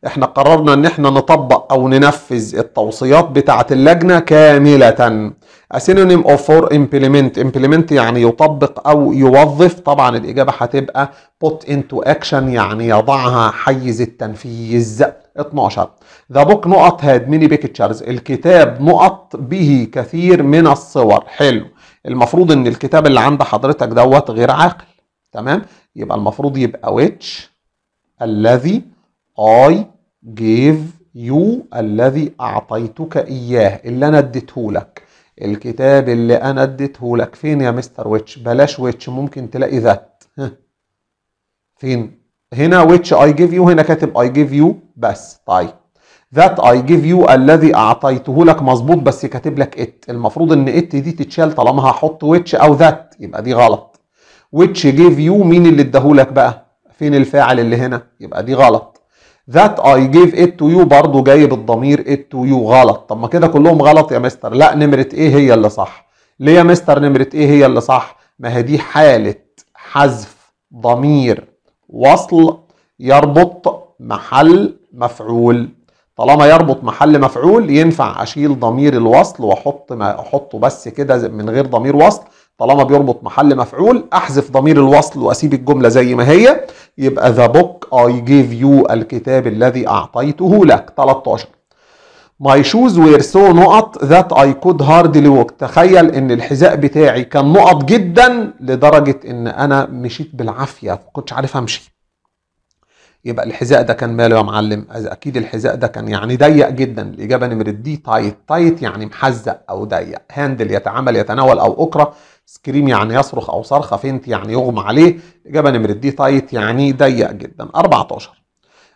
احنا قررنا ان احنا نطبق او ننفذ التوصيات بتاعه اللجنه كامله سينونيم اوف فور امبلمنت امبلمنت يعني يطبق او يوظف طبعا الاجابه هتبقى put into action يعني يضعها حيز التنفيذ 12 ذا بوك نقط هاد ميني بيكتشرز الكتاب نقط به كثير من الصور حلو المفروض ان الكتاب اللي عند حضرتك دوت غير عاقل تمام يبقى المفروض يبقى which الذي I gave you الذي اعطيتك اياه اللي انا اديته لك الكتاب اللي انا اديته لك فين يا مستر ويتش بلاش ويتش ممكن تلاقي ذات فين هنا ويتش اي جيف يو هنا كاتب اي جيف يو بس طيب ذات اي جيف يو الذي اعطيته لك مظبوط بس كاتب لك ات المفروض ان ات دي تتشال طالما هحط ويتش او ذات يبقى دي غلط ويتش جيف يو مين اللي اداهولك بقى فين الفاعل اللي هنا يبقى دي غلط that I gave it to you برضه جايب الضمير it to you غلط طب ما كده كلهم غلط يا مستر لا نمرة ايه هي اللي صح ليه يا مستر نمرة ايه هي اللي صح ما هي دي حالة حذف ضمير وصل يربط محل مفعول طالما يربط محل مفعول ينفع اشيل ضمير الوصل واحط ما احطه بس كده من غير ضمير وصل طالما بيربط محل مفعول احذف ضمير الوصل واسيب الجمله زي ما هي يبقى ذا بوك اي جيف يو الكتاب الذي اعطيته لك 13 ماي شوز وير سو نقط ذات اي كود هاردلي ووك تخيل ان الحذاء بتاعي كان نقط جدا لدرجه ان انا مشيت بالعافيه ما كنتش عارف امشي يبقى الحذاء ده كان ماله يا معلم اكيد الحذاء ده كان يعني ضيق جدا الاجابه نمره دي تايت تايت يعني محزق او ضيق هاندل يتعامل يتناول او اقرا سكريم يعني يصرخ او صرخه فينت يعني يغمى عليه الاجابه نمره دي تايت يعني ضيق جدا 14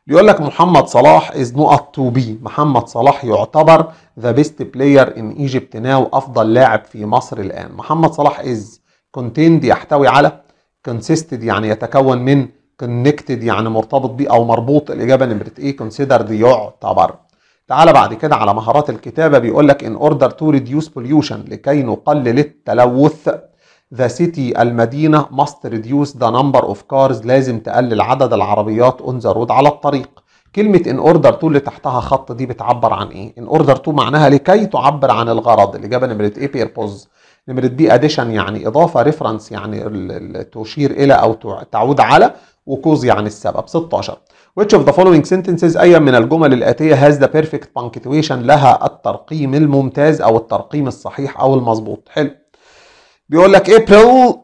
بيقول لك محمد صلاح از نقط تو بي محمد صلاح يعتبر ذا بيست بلاير ان ايجيبت ناو افضل لاعب في مصر الان محمد صلاح از كونتيند يحتوي على كونسيستد يعني يتكون من كونكتد يعني مرتبط بيه او مربوط الاجابه نمره ايه دي يعتبر تعال بعد كده على مهارات الكتابة بيقول لك in order to reduce pollution لكي نقلل التلوث the city المدينة must reduce the number of cars لازم تقلل عدد العربيات on the road على الطريق كلمة ان اوردر تو اللي تحتها خط دي بتعبر عن ايه؟ ان اوردر تو معناها لكي تعبر عن الغرض، الإجابة نمرة ايه بيربوز. نمرة بي اديشن يعني إضافة ريفرنس يعني تشير إلى أو تعود على، وكوزي يعني عن السبب 16 which of the following sentences أي من الجمل الآتية has the perfect punctuation لها الترقيم الممتاز أو الترقيم الصحيح أو المظبوط حلو بيقول لك April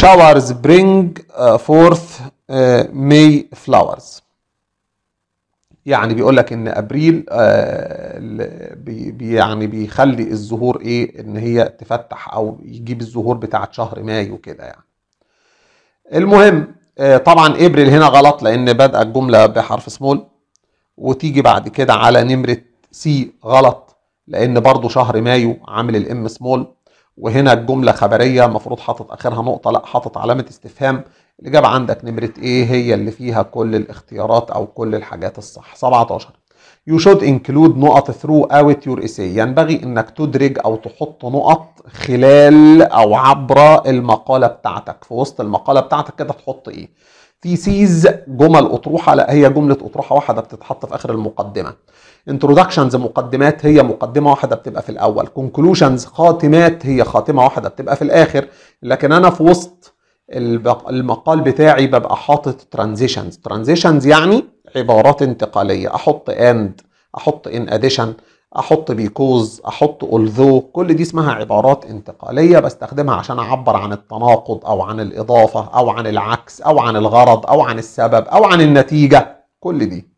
showers bring uh, forth uh, May flowers يعني بيقول لك ان ابريل uh, بي يعني بيخلي الزهور ايه ان هي تفتح او يجيب الزهور بتاعت شهر مايو كده يعني المهم آه، طبعا ابريل هنا غلط لان بادئه الجمله بحرف سمول وتيجي بعد كده على نمره سي غلط لان برضو شهر مايو عامل الام سمول وهنا الجمله خبريه المفروض حاطط اخرها نقطه لا حاطط علامه استفهام الاجابه عندك نمره ايه هي اللي فيها كل الاختيارات او كل الحاجات الصح 17 You should include نقط throughout your essay ينبغي انك تدرج او تحط نقط خلال او عبر المقالة بتاعتك في وسط المقالة بتاعتك كده تحط ايه تيسيز جمل اطروحه لا هي جمله اطروحه واحده بتتحط في اخر المقدمه انتروداكشنز مقدمات هي مقدمه واحده بتبقى في الاول كونكلوجنز خاتمات هي خاتمه واحده بتبقى في الاخر لكن انا في وسط المقال بتاعي ببقى حاطط ترانزيشنز ترانزيشنز يعني عبارات انتقاليه احط اند احط ان اديشن احط بيكوز احط اولذو كل دي اسمها عبارات انتقاليه بستخدمها عشان اعبر عن التناقض او عن الاضافه او عن العكس او عن الغرض او عن السبب او عن النتيجه كل دي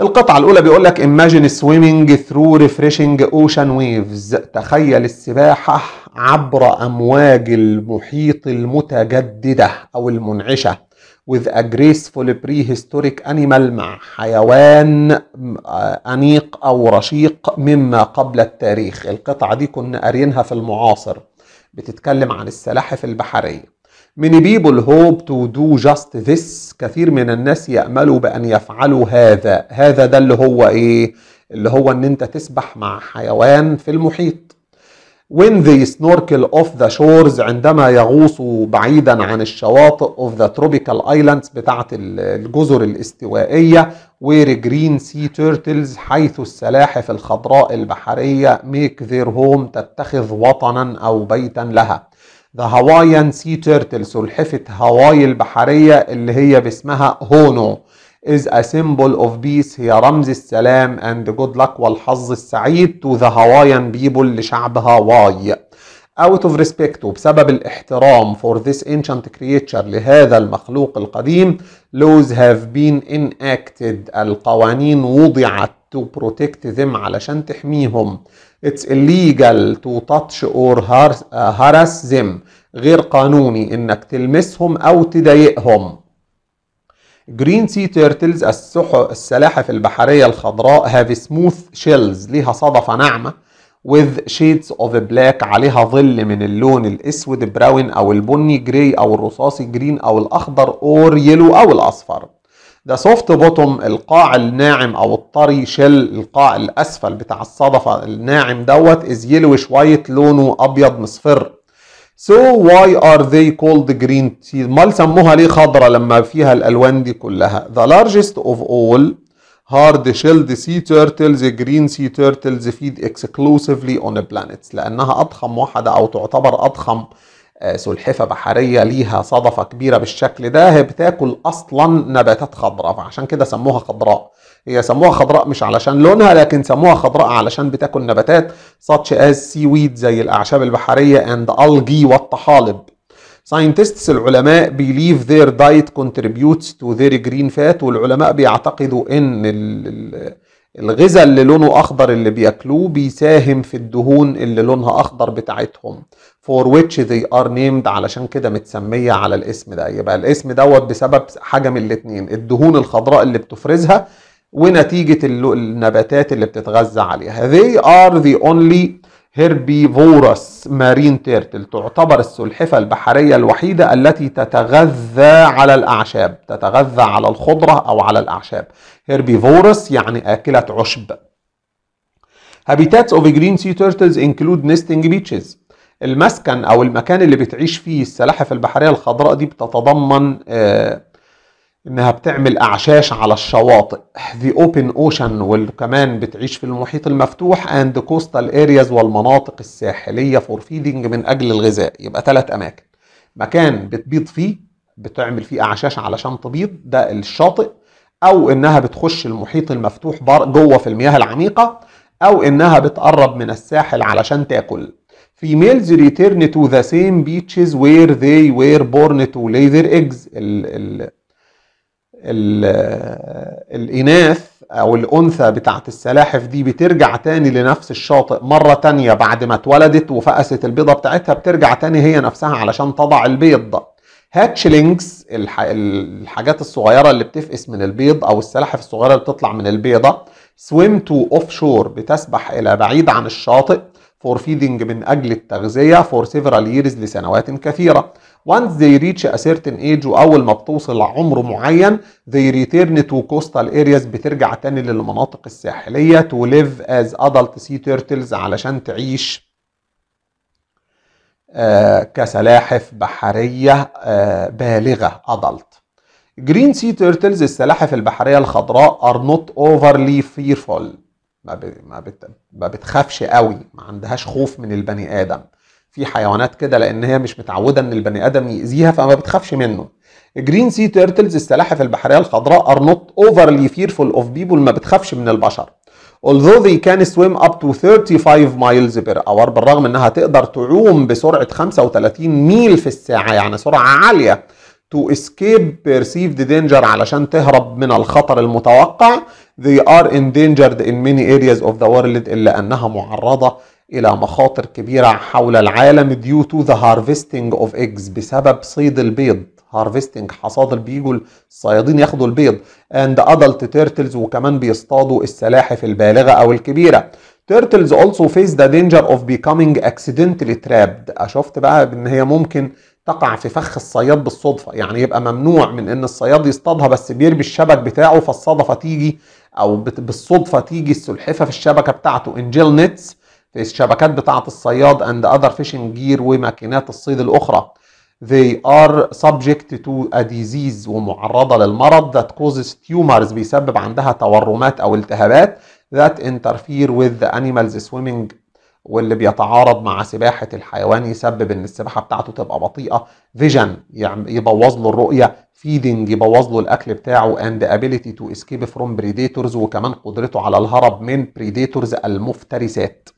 القطعة الأولى بيقول لك imagine swimming through refreshing ocean waves تخيل السباحة عبر أمواج المحيط المتجددة أو المنعشة with a graceful prehistoric animal مع حيوان آه، أنيق أو رشيق مما قبل التاريخ القطعة دي كنا قارينها في المعاصر بتتكلم عن السلاحف البحرية many people hope to do just this كثير من الناس يأملوا بأن يفعلوا هذا هذا ده اللي هو إيه اللي هو ان انت تسبح مع حيوان في المحيط when they snorkel off the shores عندما يغوصوا بعيدا عن الشواطئ of the tropical islands بتاعة الجزر الاستوائية where green sea turtles حيث السلاحف الخضراء البحرية make their home تتخذ وطنا أو بيتا لها The Hawaiian Sea turtles سلحفة هواي البحرية اللي هي باسمها هونو is a symbol of peace هي رمز السلام and good luck والحظ السعيد to the Hawaiian people لشعب هاواي out of respect وبسبب الاحترام for this ancient creature لهذا المخلوق القديم laws have been enacted القوانين وضعت to protect them علشان تحميهم it's illegal to touch or harass them غير قانوني انك تلمسهم او تضايقهم جرين سي تيرتلز السلاحف البحرية الخضراء have smooth shells ليها صدفة ناعمة with shades of black عليها ظل من اللون الاسود براون او البني جراي او الرصاصي جرين او الاخضر اور يلو او الاصفر ده سوفت بوتوم القاع الناعم او الطري شل القاع الاسفل بتاع الصدفه الناعم دوت از يلوش وايت لونه ابيض مصفر So why are they called green tea? امال سموها ليه خضرة لما فيها الألوان دي كلها؟ The largest of all hard shelled sea turtles green sea turtles feed exclusively on planets لأنها أضخم واحدة أو تعتبر أضخم آه، سلحفة بحرية ليها صدفة كبيرة بالشكل ده بتاكل أصلا نباتات خضراء فعشان كده سموها خضراء هي سموها خضراء مش علشان لونها لكن سموها خضراء علشان بتاكل نباتات such as seaweed زي الأعشاب البحرية and algae والطحالب scientists العلماء believe their diet contributes to their green fat والعلماء بيعتقدوا ان الغذاء اللي لونه اخضر اللي بياكلوه بيساهم في الدهون اللي لونها اخضر بتاعتهم for which they are named علشان كده متسميه على الاسم ده يبقى الاسم دوت بسبب حاجه من الاثنين الدهون الخضراء اللي بتفرزها ونتيجة النباتات اللي بتتغذى عليها they are the only herbivorous marine turtle تعتبر السلحفة البحرية الوحيدة التي تتغذى على الأعشاب تتغذى على الخضرة أو على الأعشاب herbivorous يعني آكلة عشب Habitats of green sea turtles include nesting beaches المسكن أو المكان اللي بتعيش فيه السلاحف البحرية الخضراء دي بتتضمن آه انها بتعمل اعشاش على الشواطئ the open ocean وكمان بتعيش في المحيط المفتوح and coastal areas والمناطق الساحليه for feeding من اجل الغذاء يبقى ثلاث اماكن مكان بتبيض فيه بتعمل فيه اعشاش علشان تبيض ده الشاطئ او انها بتخش المحيط المفتوح جوه في المياه العميقه او انها بتقرب من الساحل علشان تاكل females return to the same beaches where they were born to lay their eggs الإناث أو الأنثى بتاعة السلاحف دي بترجع تاني لنفس الشاطئ مرة تانية بعد ما اتولدت وفقست البيضة بتاعتها بترجع تاني هي نفسها علشان تضع البيض هاتشلينجز الحاجات الصغيرة اللي بتفقس من البيض أو السلاحف الصغيرة اللي بتطلع من البيضة سويم تو اوف شور بتسبح إلى بعيد عن الشاطئ فور فيدنج من أجل التغذية فور سيفرال ييرز لسنوات كثيرة once they reach a certain age واول ما بتوصل لعمر معين they return to coastal areas بترجع تاني للمناطق الساحليه to live as adult sea turtles علشان تعيش آه كسلاحف بحريه آه بالغه adult جرين سي تيرتلز السلاحف البحريه الخضراء ار نوت اوفرلي فيرفول ما بتخافش قوي ما عندهاش خوف من البني ادم في حيوانات كده لان هي مش متعوده ان البني ادم ياذيها فما بتخافش منه جرين سي تيرتلز السلاحف البحريه الخضراء ار نوت اوفرلي فيرفول اوف بيبل ما بتخافش من البشر although they can swim up to 35 miles per hour بالرغم انها تقدر تعوم بسرعه 35 ميل في الساعه يعني سرعه عاليه to escape perceived danger علشان تهرب من الخطر المتوقع they are endangered in many areas of the world إلا أنها معرضة إلى مخاطر كبيرة حول العالم due to the harvesting of eggs بسبب صيد البيض harvesting حصاد البيجو الصيادين ياخدوا البيض اند ادلت تيرتلز وكمان بيصطادوا السلاحف البالغه او الكبيره تيرتلز also face the danger of becoming accidentally trapped شفت بقى ان هي ممكن تقع في فخ الصياد بالصدفه يعني يبقى ممنوع من ان الصياد يصطادها بس بيرمي الشبك بتاعه فالصدفه تيجي او بالصدفه تيجي السلحفه في الشبكه بتاعته ان جيل نتس في الشبكات بتاعة الصياد and other fishing gear وماكينات الصيد الأخرى. They are subject to a disease ومعرضة للمرض that causes tumors بيسبب عندها تورمات أو التهابات that interfere with the animals swimming واللي بيتعارض مع سباحة الحيوان يسبب ان السباحة بتاعته تبقى بطيئة vision يعني يبوظ له الرؤية feeding يبوظ له الاكل بتاعه and ability to escape from predators وكمان قدرته على الهرب من predators المفترسات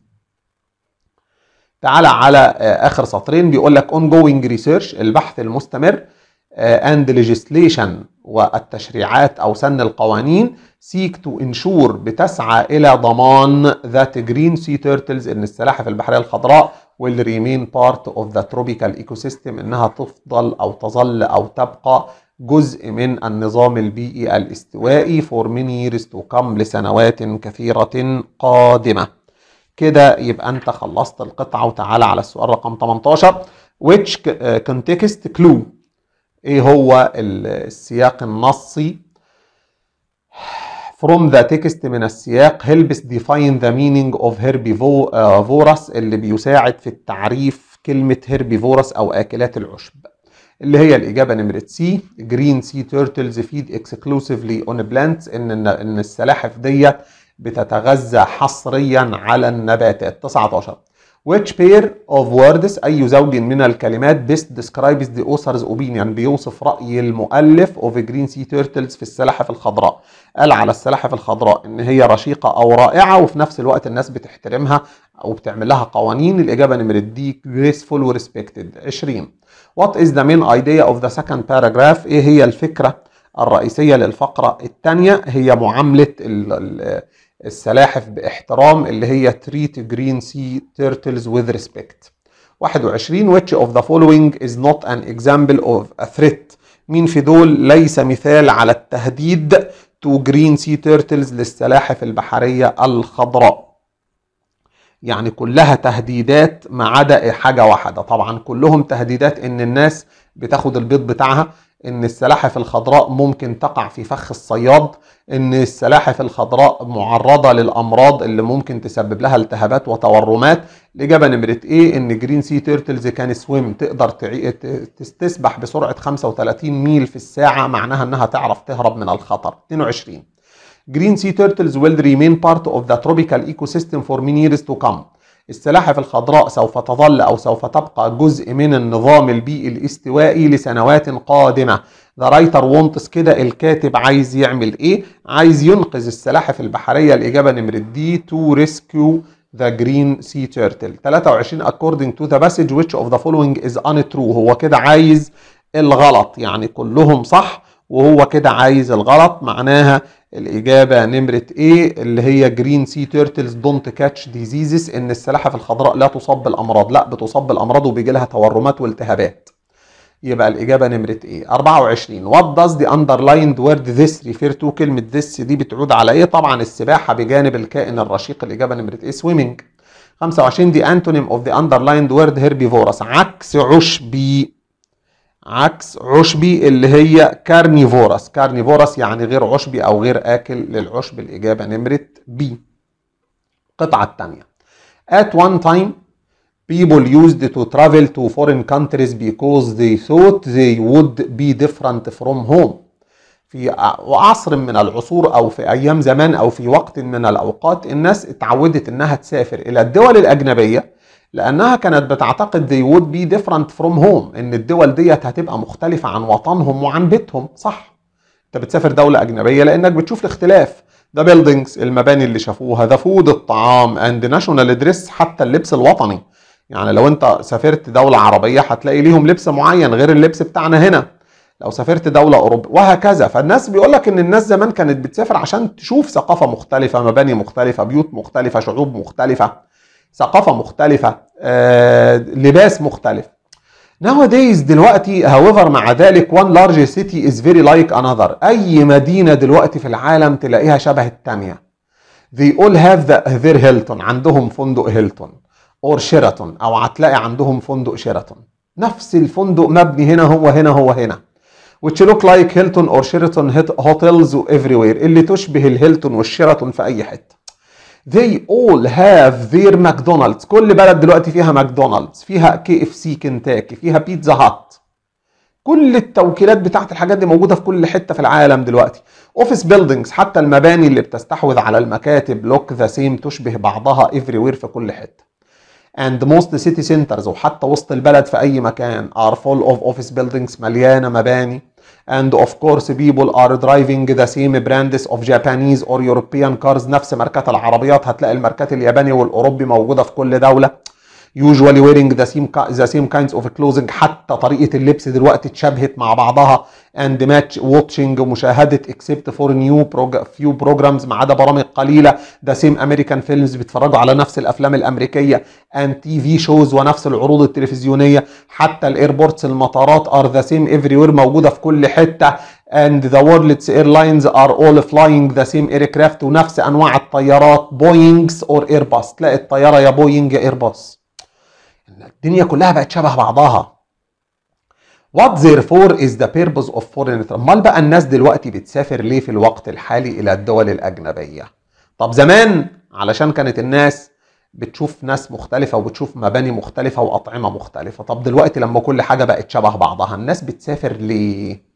تعالى على آه، اخر سطرين بيقول لك ongoing research البحث المستمر آه، and legislation والتشريعات او سن القوانين seek to ensure بتسعى الى ضمان that green sea turtles ان السلاحف البحريه الخضراء will remain part of the tropical ecosystem انها تفضل او تظل او تبقى جزء من النظام البيئي الاستوائي for many years to come لسنوات كثيره قادمه كده يبقى انت خلصت القطعه وتعالى على السؤال رقم 18 which uh, context clue ايه هو السياق النصي from the text من السياق helps define the meaning of herbivorous uh, اللي بيساعد في التعريف كلمة herbivorous أو آكلات العشب اللي هي الإجابة نمرة سي green sea turtles feed exclusively on plants إن إن السلاحف ديت بتتغذى حصريا على النباتات 19 which pair of words أي زوج من الكلمات best describes the author's opinion بيوصف رأي المؤلف of green sea turtles في السلاحف الخضراء قال على السلاحف الخضراء إن هي رشيقة أو رائعة وفي نفس الوقت الناس بتحترمها أو بتعمل لها قوانين الإجابة نمرة دي graceful و respected 20 what is the main idea of the second paragraph إيه هي الفكرة الرئيسية للفقرة الثانية هي معاملة ال السلاحف باحترام اللي هي treat green sea turtles with respect 21 which of the following is not an example of a threat مين في دول ليس مثال على التهديد to green sea turtles للسلاحف البحرية الخضراء يعني كلها تهديدات ما عدا إيه؟ حاجة واحدة طبعا كلهم تهديدات ان الناس بتاخد البيض بتاعها ان السلاحف الخضراء ممكن تقع في فخ الصياد ان السلاحف الخضراء معرضه للامراض اللي ممكن تسبب لها التهابات وتورمات الاجابه نمره ايه ان جرين سي تيرتلز كان سويم تقدر تسبح بسرعه 35 ميل في الساعه معناها انها تعرف تهرب من الخطر 22 جرين سي تيرتلز will remain part of the tropical ecosystem for many years to come. السلاحف الخضراء سوف تظل أو سوف تبقى جزء من النظام البيئي الاستوائي لسنوات قادمة ذا رايتر وونتس كده الكاتب عايز يعمل ايه عايز ينقذ السلاحف البحرية الإجابة نمر دي تو ريسكيو ذا جرين سي تيرتل 23 according to the message which of the following is untrue هو كده عايز الغلط يعني كلهم صح وهو كده عايز الغلط معناها الاجابه نمره ايه اللي هي جرين سي تيرتلز دونت كاتش ديزيزز ان السلاحف الخضراء لا تصاب بالامراض لا بتصاب بالامراض وبيجي لها تورمات والتهابات يبقى الاجابه نمره ايه 24 وات داز دي اندرلايند وورد ذس ريفير تو كلمه ذس دي بتعود على ايه طبعا السباحه بجانب الكائن الرشيق الاجابه نمره ايه سويمنج 25 دي انتونيم اوف ذا اندرلايند وورد هيربيفورس عكس عشبي عكس عشبي اللي هي كارنيفورس كارنيفورس يعني غير عشبي او غير اكل للعشب الاجابه نمره بي القطعه الثانيه at one time people used to travel to foreign countries because they thought they would be different from home في عصر من العصور او في ايام زمان او في وقت من الاوقات الناس اتعودت انها تسافر الى الدول الاجنبيه لانها كانت بتعتقد they would be different from home ان الدول ديت هتبقى مختلفه عن وطنهم وعن بيتهم صح انت بتسافر دوله اجنبيه لانك بتشوف الاختلاف ده buildings المباني اللي شافوها ده فود الطعام اند ناشونال دريس حتى اللبس الوطني يعني لو انت سافرت دولة عربية هتلاقي ليهم لبس معين غير اللبس بتاعنا هنا لو سافرت دولة أوروبية وهكذا فالناس بيقولك إن الناس زمان كانت بتسافر عشان تشوف ثقافة مختلفة مباني مختلفة بيوت مختلفة شعوب مختلفة ثقافه مختلفه آه، لباس مختلف Nowadays دلوقتي however مع ذلك one large city is very like another أي مدينة دلوقتي في العالم تلاقيها شبه التانية They all have the, their Hilton عندهم فندق هيلتون or شيراتون أو هتلاقي عندهم فندق شيراتون نفس الفندق مبني هنا هو هنا هو هنا which look like Hilton or Sheraton hotels everywhere اللي تشبه الهيلتون والشيراتون في أي حتة they all have their McDonald's كل بلد دلوقتي فيها ماكدونالدز فيها كي اف سي كنتاكي فيها بيتزا هات كل التوكيلات بتاعت الحاجات دي موجوده في كل حته في العالم دلوقتي اوفيس بيلدينجز حتى المباني اللي بتستحوذ على المكاتب لوك ذا سيم تشبه بعضها افري وير في كل حته and most city centers وحتى وسط البلد في اي مكان are full of office buildings مليانه مباني and of course people are driving the same brands of Japanese or European cars نفس ماركات العربيات هتلاقي الماركات الياباني والأوروبي موجودة في كل دولة يوجوالي ويرينج ذا سيم ذا سيم كايندز اوف كلوزنج حتى طريقة اللبس دلوقتي اتشابهت مع بعضها اند ماتش واتشنج مشاهدة اكسبت فور نيو فيو بروجرامز ما عدا برامج قليلة ذا سيم امريكان فيلمز بيتفرجوا على نفس الأفلام الأمريكية اند تي في شوز ونفس العروض التلفزيونية حتى الايربورتس المطارات ار ذا سيم افري وير موجودة في كل حتة and the world's airlines are all flying the same aircraft ونفس انواع الطيارات بوينجز اور ايرباص تلاقي الطياره يا بوينج يا ايرباص الدنيا كلها بقت شبه بعضها What therefore is the purpose of foreign travel؟ أمال بقى الناس دلوقتي بتسافر ليه في الوقت الحالي إلى الدول الأجنبية؟ طب زمان علشان كانت الناس بتشوف ناس مختلفة وبتشوف مباني مختلفة وأطعمة مختلفة، طب دلوقتي لما كل حاجة بقت شبه بعضها الناس بتسافر ليه؟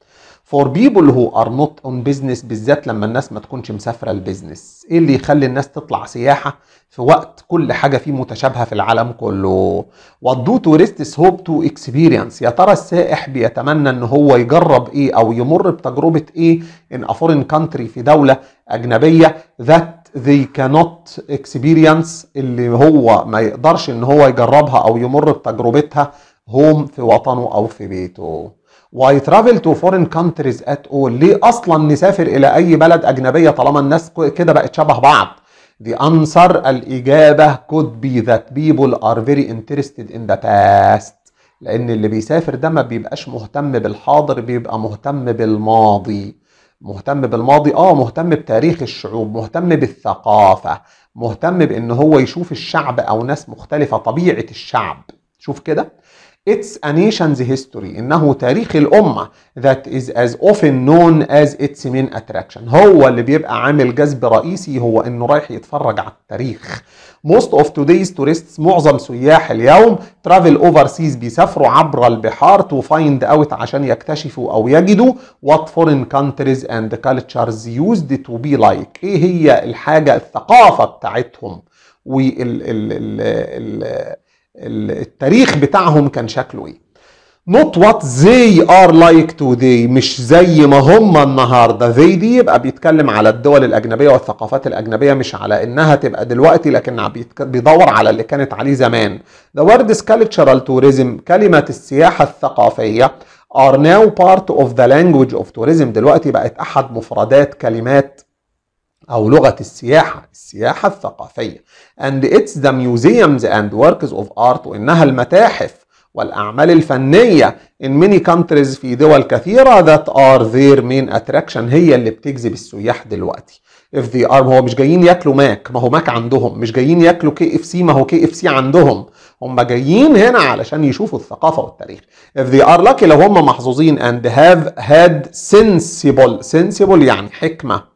فور بيبل هو ار نوت اون بزنس بالذات لما الناس ما تكونش مسافره البيزنس ايه اللي يخلي الناس تطلع سياحه في وقت كل حاجه فيه متشابهه في العالم كله ودو تورستس هوب تو اكسبيرينس يا ترى السائح بيتمنى ان هو يجرب ايه او يمر بتجربه ايه ان افورين كانتري في دوله اجنبيه ذات they cannot experience اللي هو ما يقدرش ان هو يجربها او يمر بتجربتها هوم في وطنه او في بيته واي ترافل تو فورين كانتريز ات اول ليه اصلا نسافر الى اي بلد اجنبيه طالما الناس كده بقت شبه بعض The answer الإجابة could be that people are very interested in the past لأن اللي بيسافر ده ما بيبقاش مهتم بالحاضر بيبقى مهتم بالماضي مهتم بالماضي اه مهتم بتاريخ الشعوب مهتم بالثقافة مهتم بأن هو يشوف الشعب أو ناس مختلفة طبيعة الشعب شوف كده It's a nation's history. إنه تاريخ الأمة that is as often known as its main attraction. هو اللي بيبقى عامل جذب رئيسي هو إنه رايح يتفرج على التاريخ. Most of today's tourists معظم سياح اليوم travel overseas بيسافروا عبر البحار to find out عشان يكتشفوا أو يجدوا what foreign countries and cultures used to be like. إيه هي الحاجة الثقافة بتاعتهم وال ال ال ال التاريخ بتاعهم كان شكله ايه not what they are like today مش زي ما هم النهارده they دي يبقى بيتكلم على الدول الاجنبيه والثقافات الاجنبيه مش على انها تبقى دلوقتي لكن بيدور على اللي كانت عليه زمان the word cultural tourism كلمه السياحه الثقافيه are now part of the language of tourism دلوقتي بقت احد مفردات كلمات أو لغة السياحة السياحة الثقافية and it's the museums and works of art وإنها المتاحف والأعمال الفنية in many countries في دول كثيرة that are their main attraction هي اللي بتجذب السياح دلوقتي if they are هو مش جايين ياكلوا ماك ما هو ماك عندهم مش جايين ياكلوا كي اف سي ما هو كي اف سي عندهم هم جايين هنا علشان يشوفوا الثقافة والتاريخ if they are lucky لو هم محظوظين and have had sensible sensible يعني حكمة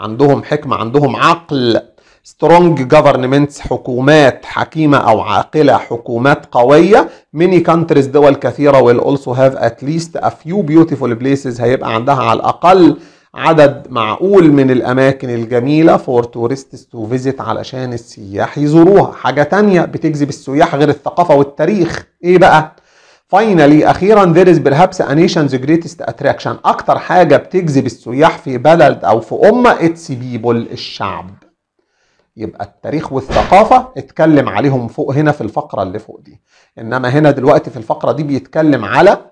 عندهم حكمة عندهم عقل سترونج governments حكومات حكيمة أو عاقلة حكومات قوية ميني countries دول كثيرة will also have at least a few beautiful places هيبقى عندها على الأقل عدد معقول من الأماكن الجميلة for tourists to visit علشان السياح يزوروها حاجة تانية بتجذب السياح غير الثقافة والتاريخ إيه بقى؟ فاينالي أخيرا ذير از بيرهابس انيشنز جريتست اتراكشن أكتر حاجة بتجذب السياح في بلد أو في أمة اتس بيبل الشعب يبقى التاريخ والثقافة اتكلم عليهم فوق هنا في الفقرة اللي فوق دي إنما هنا دلوقتي في الفقرة دي بيتكلم على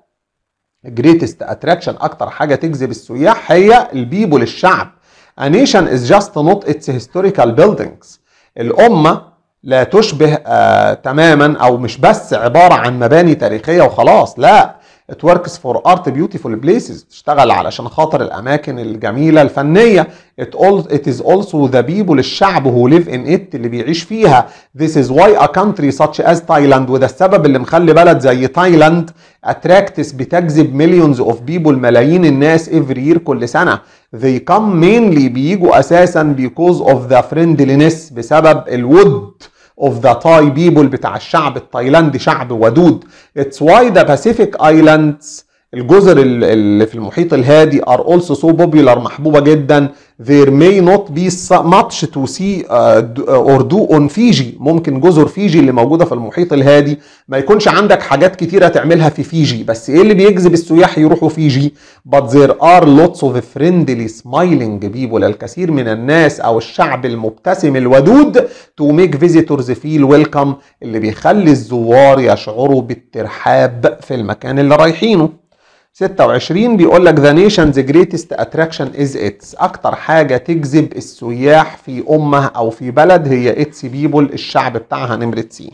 جريتست اتراكشن أكتر حاجة تجذب السياح هي البيبول الشعب انيشن از جاست نوت اتس هيستوريكال بيلدينجز الأمة لا تشبه آه تماما او مش بس عباره عن مباني تاريخيه وخلاص لا ات وركس فور ارت بيوتيفول بليسز بتشتغل علشان خاطر الاماكن الجميله الفنيه ات all it is also the people الشعب who live in it اللي بيعيش فيها this is why a country such as Thailand وده السبب اللي مخلي بلد زي تايلاند attracts بتجذب millions of people ملايين الناس every year كل سنه they come mainly بيجوا اساسا because of the friendliness بسبب الود of the Thai people بتاع الشعب التايلاندي شعب ودود. It's why the Pacific Islands الجزر اللي في المحيط الهادي are also so popular محبوبة جدا there may not be much to see آه، آه، or do on فيجي ممكن جزر فيجي اللي موجودة في المحيط الهادي ما يكونش عندك حاجات كتيرة تعملها في فيجي بس ايه اللي بيجذب السياح يروحوا فيجي but there are lots of friendly smiling people الكثير من الناس او الشعب المبتسم الودود to make visitors feel welcome اللي بيخلي الزوار يشعروا بالترحاب في المكان اللي رايحينه 26 بيقول لك ذا نيشنز جريتست اتراكشن از اتس اكتر حاجه تجذب السياح في امه او في بلد هي اتس بيبل الشعب بتاعها نمره سي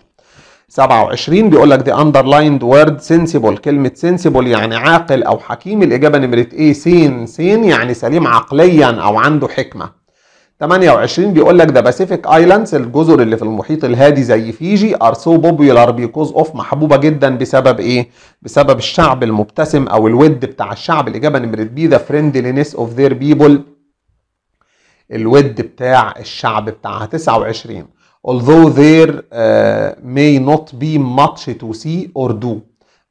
27 بيقول لك دي اندرلايند وورد سنسيبل كلمه سنسيبل يعني عاقل او حكيم الاجابه نمره ايه سين سين يعني سليم عقليا او عنده حكمه 28 بيقول لك ذا باسيفيك ايلاندز الجزر اللي في المحيط الهادي زي فيجي ار سو بوبولار بيكوز اوف محبوبه جدا بسبب ايه؟ بسبب الشعب المبتسم او الود بتاع الشعب الاجابه نمره بي ذا فريندلينس اوف ذير بيبل الود بتاع الشعب بتاعها 29 although there uh, may not be much to see or do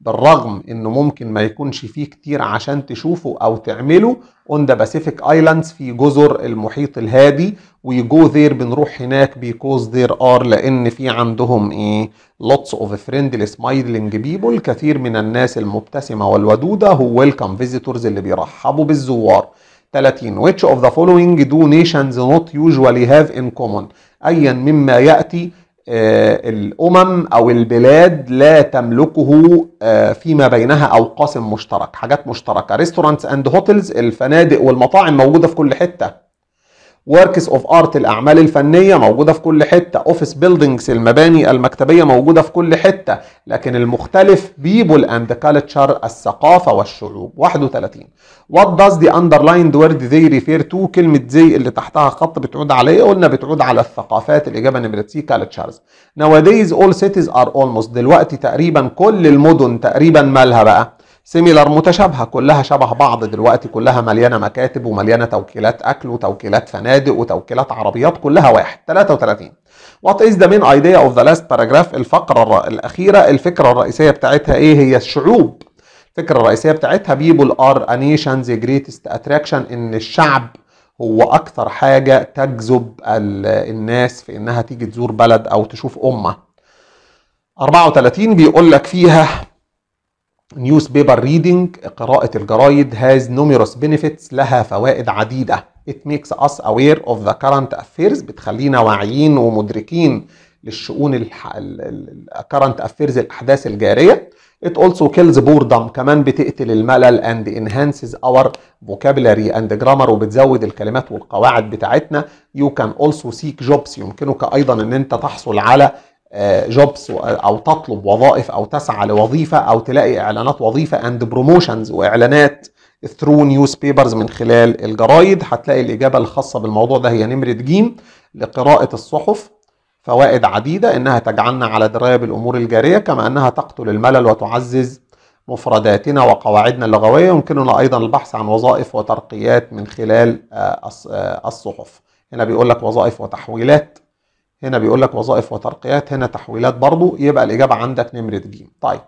بالرغم انه ممكن ما يكونش فيه كتير عشان تشوفه او تعمله اون ذا باسيفيك ايلاندز في جزر المحيط الهادي ويجو ذير بنروح هناك بيكوز ذير ار لان في عندهم ايه لوتس اوف فريندلي سمايلينج بيبول كثير من الناس المبتسمه والودوده هو ويلكم فيزيتورز اللي بيرحبوا بالزوار 30 which of the following do nations not usually have in common ايا مما ياتي آه، الامم او البلاد لا تملكه آه، فيما بينها او قاسم مشترك حاجات مشتركه ريستورانتس اند هوتلز الفنادق والمطاعم موجوده في كل حته وركس اوف ارت الاعمال الفنيه موجوده في كل حته اوفيس بيلدينجز المباني المكتبيه موجوده في كل حته لكن المختلف بيبل اند كالتشر الثقافه والشعوب 31 وات داز دي اندرلايند وورد ذي ريفير تو كلمه زي اللي تحتها خط بتعود على ايه قلنا بتعود على الثقافات الاجابه نمره سي كالتشرز نواديز اول سيتيز ار اولموست دلوقتي تقريبا كل المدن تقريبا مالها بقى سيميلر متشابهه كلها شبه بعض دلوقتي كلها مليانه مكاتب ومليانه توكيلات اكل وتوكيلات فنادق وتوكيلات عربيات كلها واحد 33 وات از ذا مين ايديا اوف ذا لاست باراجراف الفقره الاخيره الفكره الرئيسيه بتاعتها ايه هي الشعوب الفكره الرئيسيه بتاعتها بيبول ار ا نيشن ذا جريتست اتراكشن ان الشعب هو أكثر حاجه تجذب الناس في انها تيجي تزور بلد او تشوف امه 34 بيقول لك فيها نيوز بيبر ريدنج قراءة الجرايد هاز نوميروس بينيفيتس لها فوائد عديدة it makes us aware of the current affairs بتخلينا واعيين ومدركين للشؤون الكرنت افيرز الاحداث الجاريه it also kills boredom كمان بتقتل الملل and enhances our vocabulary and grammar وبتزود الكلمات والقواعد بتاعتنا you can also seek jobs يمكنك ايضا ان انت تحصل على جوبس او تطلب وظائف او تسعى لوظيفه او تلاقي اعلانات وظيفه اند بروموشنز واعلانات ثرو نيوز بيبرز من خلال الجرايد هتلاقي الاجابه الخاصه بالموضوع ده هي نمره ج لقراءه الصحف فوائد عديده انها تجعلنا على درايه بالامور الجاريه كما انها تقتل الملل وتعزز مفرداتنا وقواعدنا اللغويه يمكننا ايضا البحث عن وظائف وترقيات من خلال آه، آه، الصحف هنا بيقول لك وظائف وتحويلات هنا بيقول لك وظائف وترقيات هنا تحويلات برضو يبقى الإجابة عندك نمرة ج طيب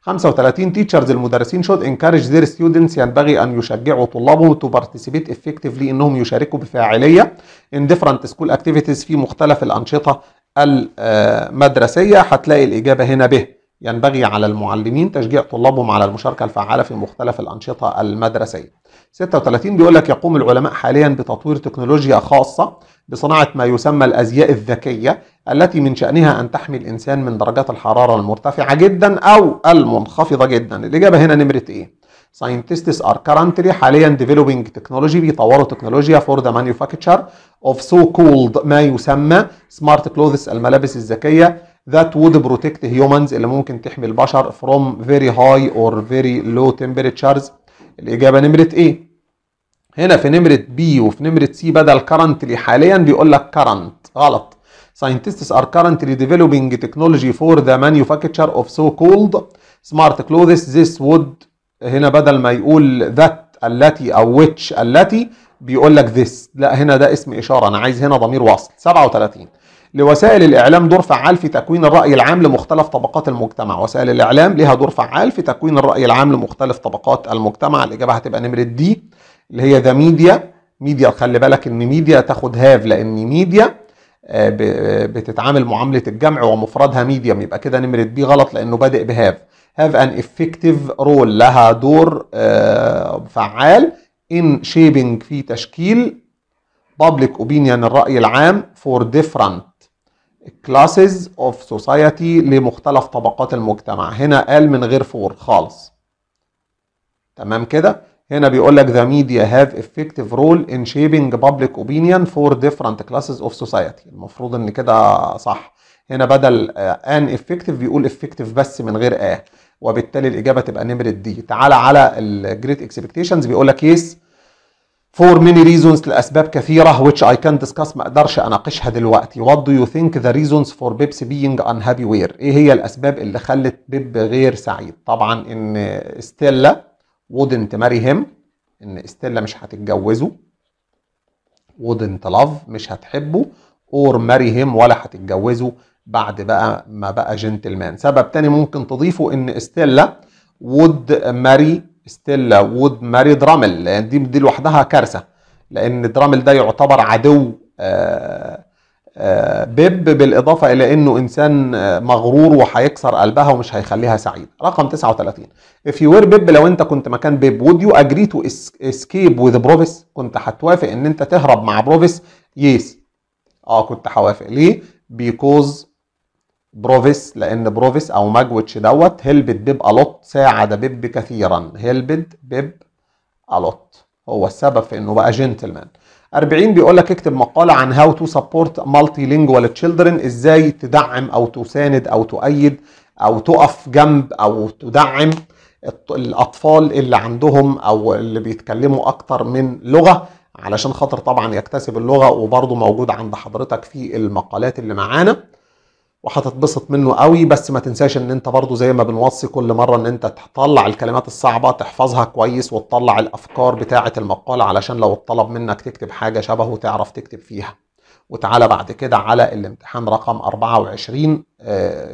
35 تيتشرز المدرسين شود انكارج ذير ستودنتس ينبغي ان يشجعوا طلابه تو بارتيسيبيت افكتفلي انهم يشاركوا بفاعليه ان ديفرنت سكول اكتيفيتيز في مختلف الانشطه المدرسيه هتلاقي الاجابه هنا به ينبغي على المعلمين تشجيع طلابهم على المشاركة الفعالة في مختلف الأنشطة المدرسية 36 بيقول لك يقوم العلماء حاليا بتطوير تكنولوجيا خاصة بصناعة ما يسمى الأزياء الذكية التي من شأنها أن تحمي الإنسان من درجات الحرارة المرتفعة جدا أو المنخفضة جدا الإجابة هنا نمرة إيه؟ scientists are currently حاليا developing technology بيطوروا تكنولوجيا for the manufacture of so called ما يسمى smart clothes الملابس الذكية that would protect humans اللي ممكن تحمي البشر from very high or very low temperatures الإجابة نمرة إيه؟ هنا في نمرة بي وفي نمرة سي بدل currently حاليا بيقول لك current غلط scientists are currently developing technology for the manufacture of so called smart clothes this would هنا بدل ما يقول that التي او which التي بيقول لك this لا هنا ده اسم اشاره انا عايز هنا ضمير وصل 37 لوسائل الاعلام دور فعال في تكوين الراي العام لمختلف طبقات المجتمع وسائل الاعلام لها دور فعال في تكوين الراي العام لمختلف طبقات المجتمع الاجابه هتبقى نمره دي اللي هي ذا ميديا ميديا خلي بالك ان ميديا تاخد هاف لان ميديا آه، بتتعامل معامله الجمع ومفردها ميديم يبقى كده نمره بي غلط لانه بادئ بهاف هاف ان افكتيف رول لها دور آه، فعال ان شيبنج في تشكيل بابليك اوبينيون الرأي العام فور ديفرنت classes of society لمختلف طبقات المجتمع هنا قال من غير فور خالص تمام كده هنا بيقول لك the media have effective role in shaping public opinion for different classes of society المفروض ان كده صح هنا بدل ان آه، effective بيقول effective بس من غير اه وبالتالي الاجابه تبقى نمره دي تعالى على الجريت اكسبكتيشنز بيقول لك يس فور ميني ريزونز لاسباب كثيره ويتش اي كان ديسكاس ما اقدرش اناقشها دلوقتي وات دو يو ثينك ذا ريزونز فور بيبس being انهابي وير ايه هي الاسباب اللي خلت بيب غير سعيد طبعا ان ستيلا wouldn't marry him ان استيلا مش هتتجوزه wouldn't love مش هتحبه or marry him ولا هتتجوزه بعد بقى ما بقى جنتلمان سبب تاني ممكن تضيفه ان استيلا would marry استيلا would marry درامل دي دي لوحدها كارثه لان درامل ده يعتبر عدو آه بيب بالاضافه الى انه انسان مغرور وهيكسر قلبها ومش هيخليها سعيده. رقم 39 if you were بيب لو انت كنت مكان بيب would you agree to escape with بروفيس؟ كنت هتوافق ان انت تهرب مع بروفيس؟ يس. اه كنت هوافق ليه؟ Because بروفيس لان بروفيس او ماجويتش دوت هيلبت بيب الوت ساعد بيب كثيرا هيلبت بيب الوت هو السبب في انه بقى جنتلمان. 40 بيقول لك اكتب مقاله عن هاو تو سبورت مالتي لينجوال تشيلدرن ازاي تدعم او تساند او تؤيد او تقف جنب او تدعم الاطفال اللي عندهم او اللي بيتكلموا اكتر من لغه علشان خاطر طبعا يكتسب اللغه وبرضه موجود عند حضرتك في المقالات اللي معانا وهتتبسط منه قوي بس ما تنساش ان انت برضو زي ما بنوصي كل مرة ان انت تطلع الكلمات الصعبة تحفظها كويس وتطلع الافكار بتاعة المقال علشان لو اتطلب منك تكتب حاجة شبهه تعرف تكتب فيها وتعالى بعد كده على الامتحان رقم 24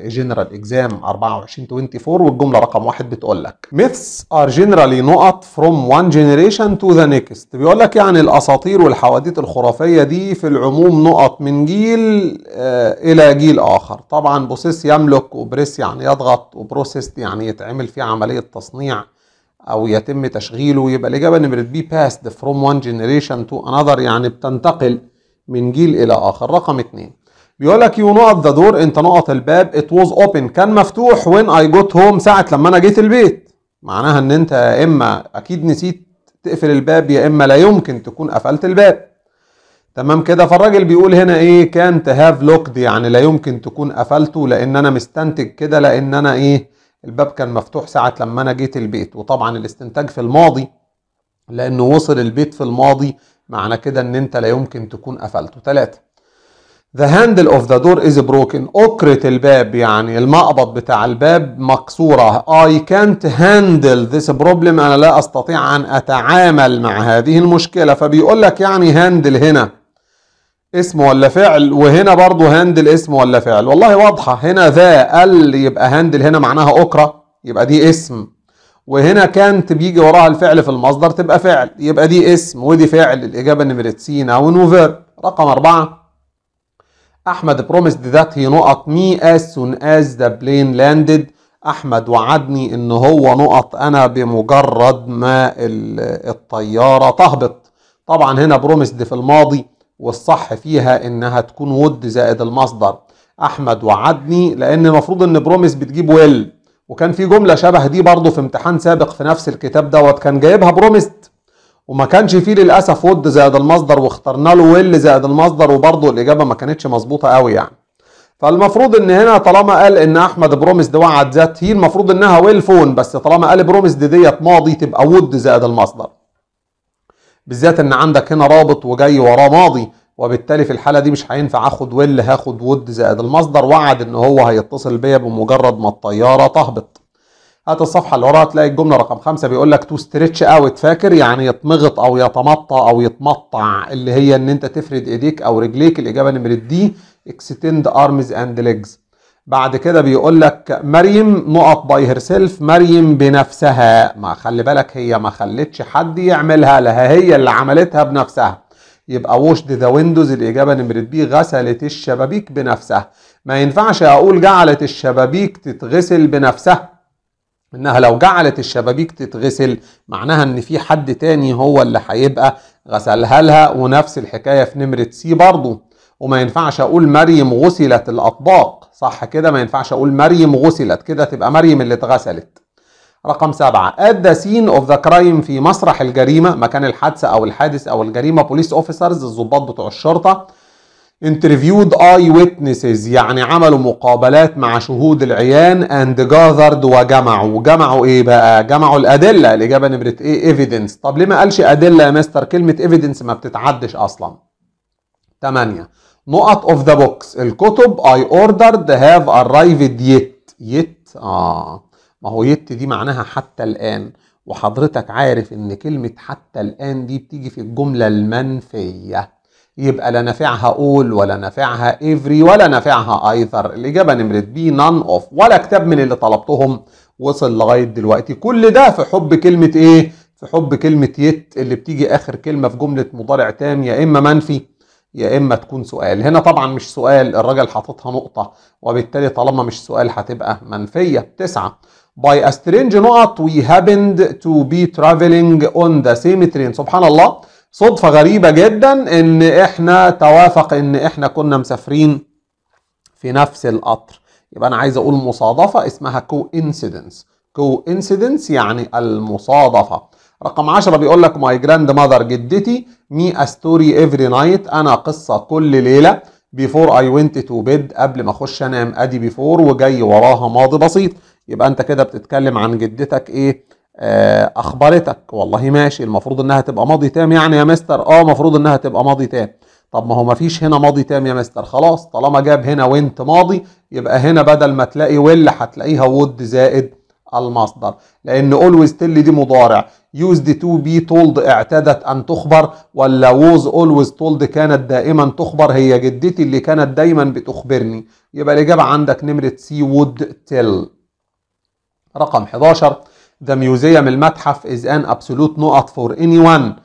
جنرال اكزام 24 24 والجمله رقم واحد بتقول لك ميثس ار جنرالي نقط فروم وان جنريشن تو ذا نيكست بيقول لك يعني الاساطير والحواديت الخرافيه دي في العموم نقط من جيل آه، الى جيل اخر طبعا بوسيس يملك وبريس يعني يضغط وبروسيس يعني يتعمل فيه عمليه تصنيع او يتم تشغيله يبقى الاجابه نمره بي باست فروم وان جنريشن تو انذر يعني بتنتقل من جيل الى اخر رقم اتنين بيقول لك يو نقط ذا دور انت نقط الباب ات ووز اوبن كان مفتوح وين اي جوت هوم ساعه لما انا جيت البيت معناها ان انت يا اما اكيد نسيت تقفل الباب يا اما لا يمكن تكون قفلت الباب تمام كده فالراجل بيقول هنا ايه كان تهاف لوكد يعني لا يمكن تكون قفلته لان انا مستنتج كده لان انا ايه الباب كان مفتوح ساعه لما انا جيت البيت وطبعا الاستنتاج في الماضي لانه وصل البيت في الماضي معنى كده ان انت لا يمكن تكون قفلته ثلاثة The handle of the door is broken أكرة الباب يعني المقبض بتاع الباب مكسورة I can't handle this problem أنا لا أستطيع أن أتعامل مع هذه المشكلة فبيقول لك يعني هاندل هنا اسم ولا فعل وهنا برضو هاندل اسم ولا فعل والله واضحة هنا ذا ال يبقى هاندل هنا معناها أكرة يبقى دي اسم وهنا كانت بيجي وراها الفعل في المصدر تبقى فعل يبقى دي اسم ودي فعل الإجابة نمرة س نون وفيرب رقم أربعة أحمد بروميسد ذات هي نقط مي از سون از ذا بلين لاندد أحمد وعدني إن هو نقط أنا بمجرد ما الطيارة تهبط طبعا هنا بروميسد في الماضي والصح فيها إنها تكون ود زائد المصدر أحمد وعدني لأن المفروض إن بروميس بتجيب ويل وكان في جمله شبه دي برضه في امتحان سابق في نفس الكتاب دوت كان جايبها برومست وما كانش فيه للاسف ود زائد المصدر واخترنا له ويل زائد المصدر وبرضه الاجابه ما كانتش مظبوطه قوي يعني فالمفروض ان هنا طالما قال ان احمد برومسد وعد ذات هي المفروض انها ويل فون بس طالما قال برومسد ديت ماضي تبقى ود زائد المصدر بالذات ان عندك هنا رابط وجاي وراه ماضي وبالتالي في الحاله دي مش هينفع اخد ويل هاخد وود زائد المصدر وعد ان هو هيتصل بيا بمجرد ما الطياره تهبط هات الصفحه اللي وراها تلاقي الجمله رقم خمسة بيقول لك تو ستريتش اوت فاكر يعني يتمغط او يتمطى او يتمطع اللي هي ان انت تفرد ايديك او رجليك الاجابه نمره دي اكستند ارمز اند ليجز بعد كده بيقول لك مريم نقط باي هير سيلف مريم بنفسها ما خلي بالك هي ما خلتش حد يعملها لها هي اللي عملتها بنفسها يبقى وشد ذا ويندوز الاجابه نمره بي غسلت الشبابيك بنفسها ما ينفعش اقول جعلت الشبابيك تتغسل بنفسها انها لو جعلت الشبابيك تتغسل معناها ان في حد تاني هو اللي هيبقى غسلها لها ونفس الحكايه في نمره سي برضه وما ينفعش اقول مريم غسلت الاطباق صح كده ما ينفعش اقول مريم غسلت كده تبقى مريم اللي اتغسلت رقم سبعة at the scene of the crime في مسرح الجريمة مكان الحادثة أو الحادث أو الجريمة police officers الضباط بتوع الشرطة interviewed eye witnesses يعني عملوا مقابلات مع شهود العيان and gathered وجمعوا جمعوا ايه بقى جمعوا الأدلة الإجابة نمرة ايه evidence طب ليه ما قالش أدلة يا مستر كلمة evidence ما بتتعدش أصلا 8 نقط of the books الكتب I ordered have arrived yet yet اه ما هو يت دي معناها حتى الآن وحضرتك عارف إن كلمة حتى الآن دي بتيجي في الجملة المنفية يبقى لا نافعها أول ولا نافعها إيفري ولا نافعها أيثر الإجابة نمرة بي نان أوف ولا كتاب من اللي طلبتهم وصل لغاية دلوقتي كل ده في حب كلمة إيه؟ في حب كلمة يت اللي بتيجي آخر كلمة في جملة مضارع تام يا إما منفي يا اما تكون سؤال هنا طبعا مش سؤال الراجل حاططها نقطه وبالتالي طالما مش سؤال هتبقى منفيه تسعه by a strange نقط we happened to be traveling on the same train سبحان الله صدفة غريبة جدا ان احنا توافق ان احنا كنا مسافرين في نفس القطر يبقى انا عايز اقول مصادفة اسمها coincidence coincidence يعني المصادفة رقم 10 بيقول لك ماي جراند ماذر جدتي مي story every نايت انا قصة كل ليلة بيفور اي ونت تو بيد قبل ما اخش انام ادي بيفور وجاي وراها ماضي بسيط يبقى انت كده بتتكلم عن جدتك ايه آه اخبرتك والله ماشي المفروض انها تبقى ماضي تام يعني يا مستر اه المفروض انها تبقى ماضي تام طب ما هو ما فيش هنا ماضي تام يا مستر خلاص طالما جاب هنا وانت ماضي يبقى هنا بدل ما تلاقي ويل هتلاقيها وود زائد المصدر لان اولويز تيل دي مضارع يوزد تو بي تولد اعتادت ان تخبر ولا ووز اولويز تولد كانت دائما تخبر هي جدتي اللي كانت دايما بتخبرني يبقى الاجابه عندك نمره سي وود تيل رقم 11 The Museum المتحف is an absolute نقط for anyone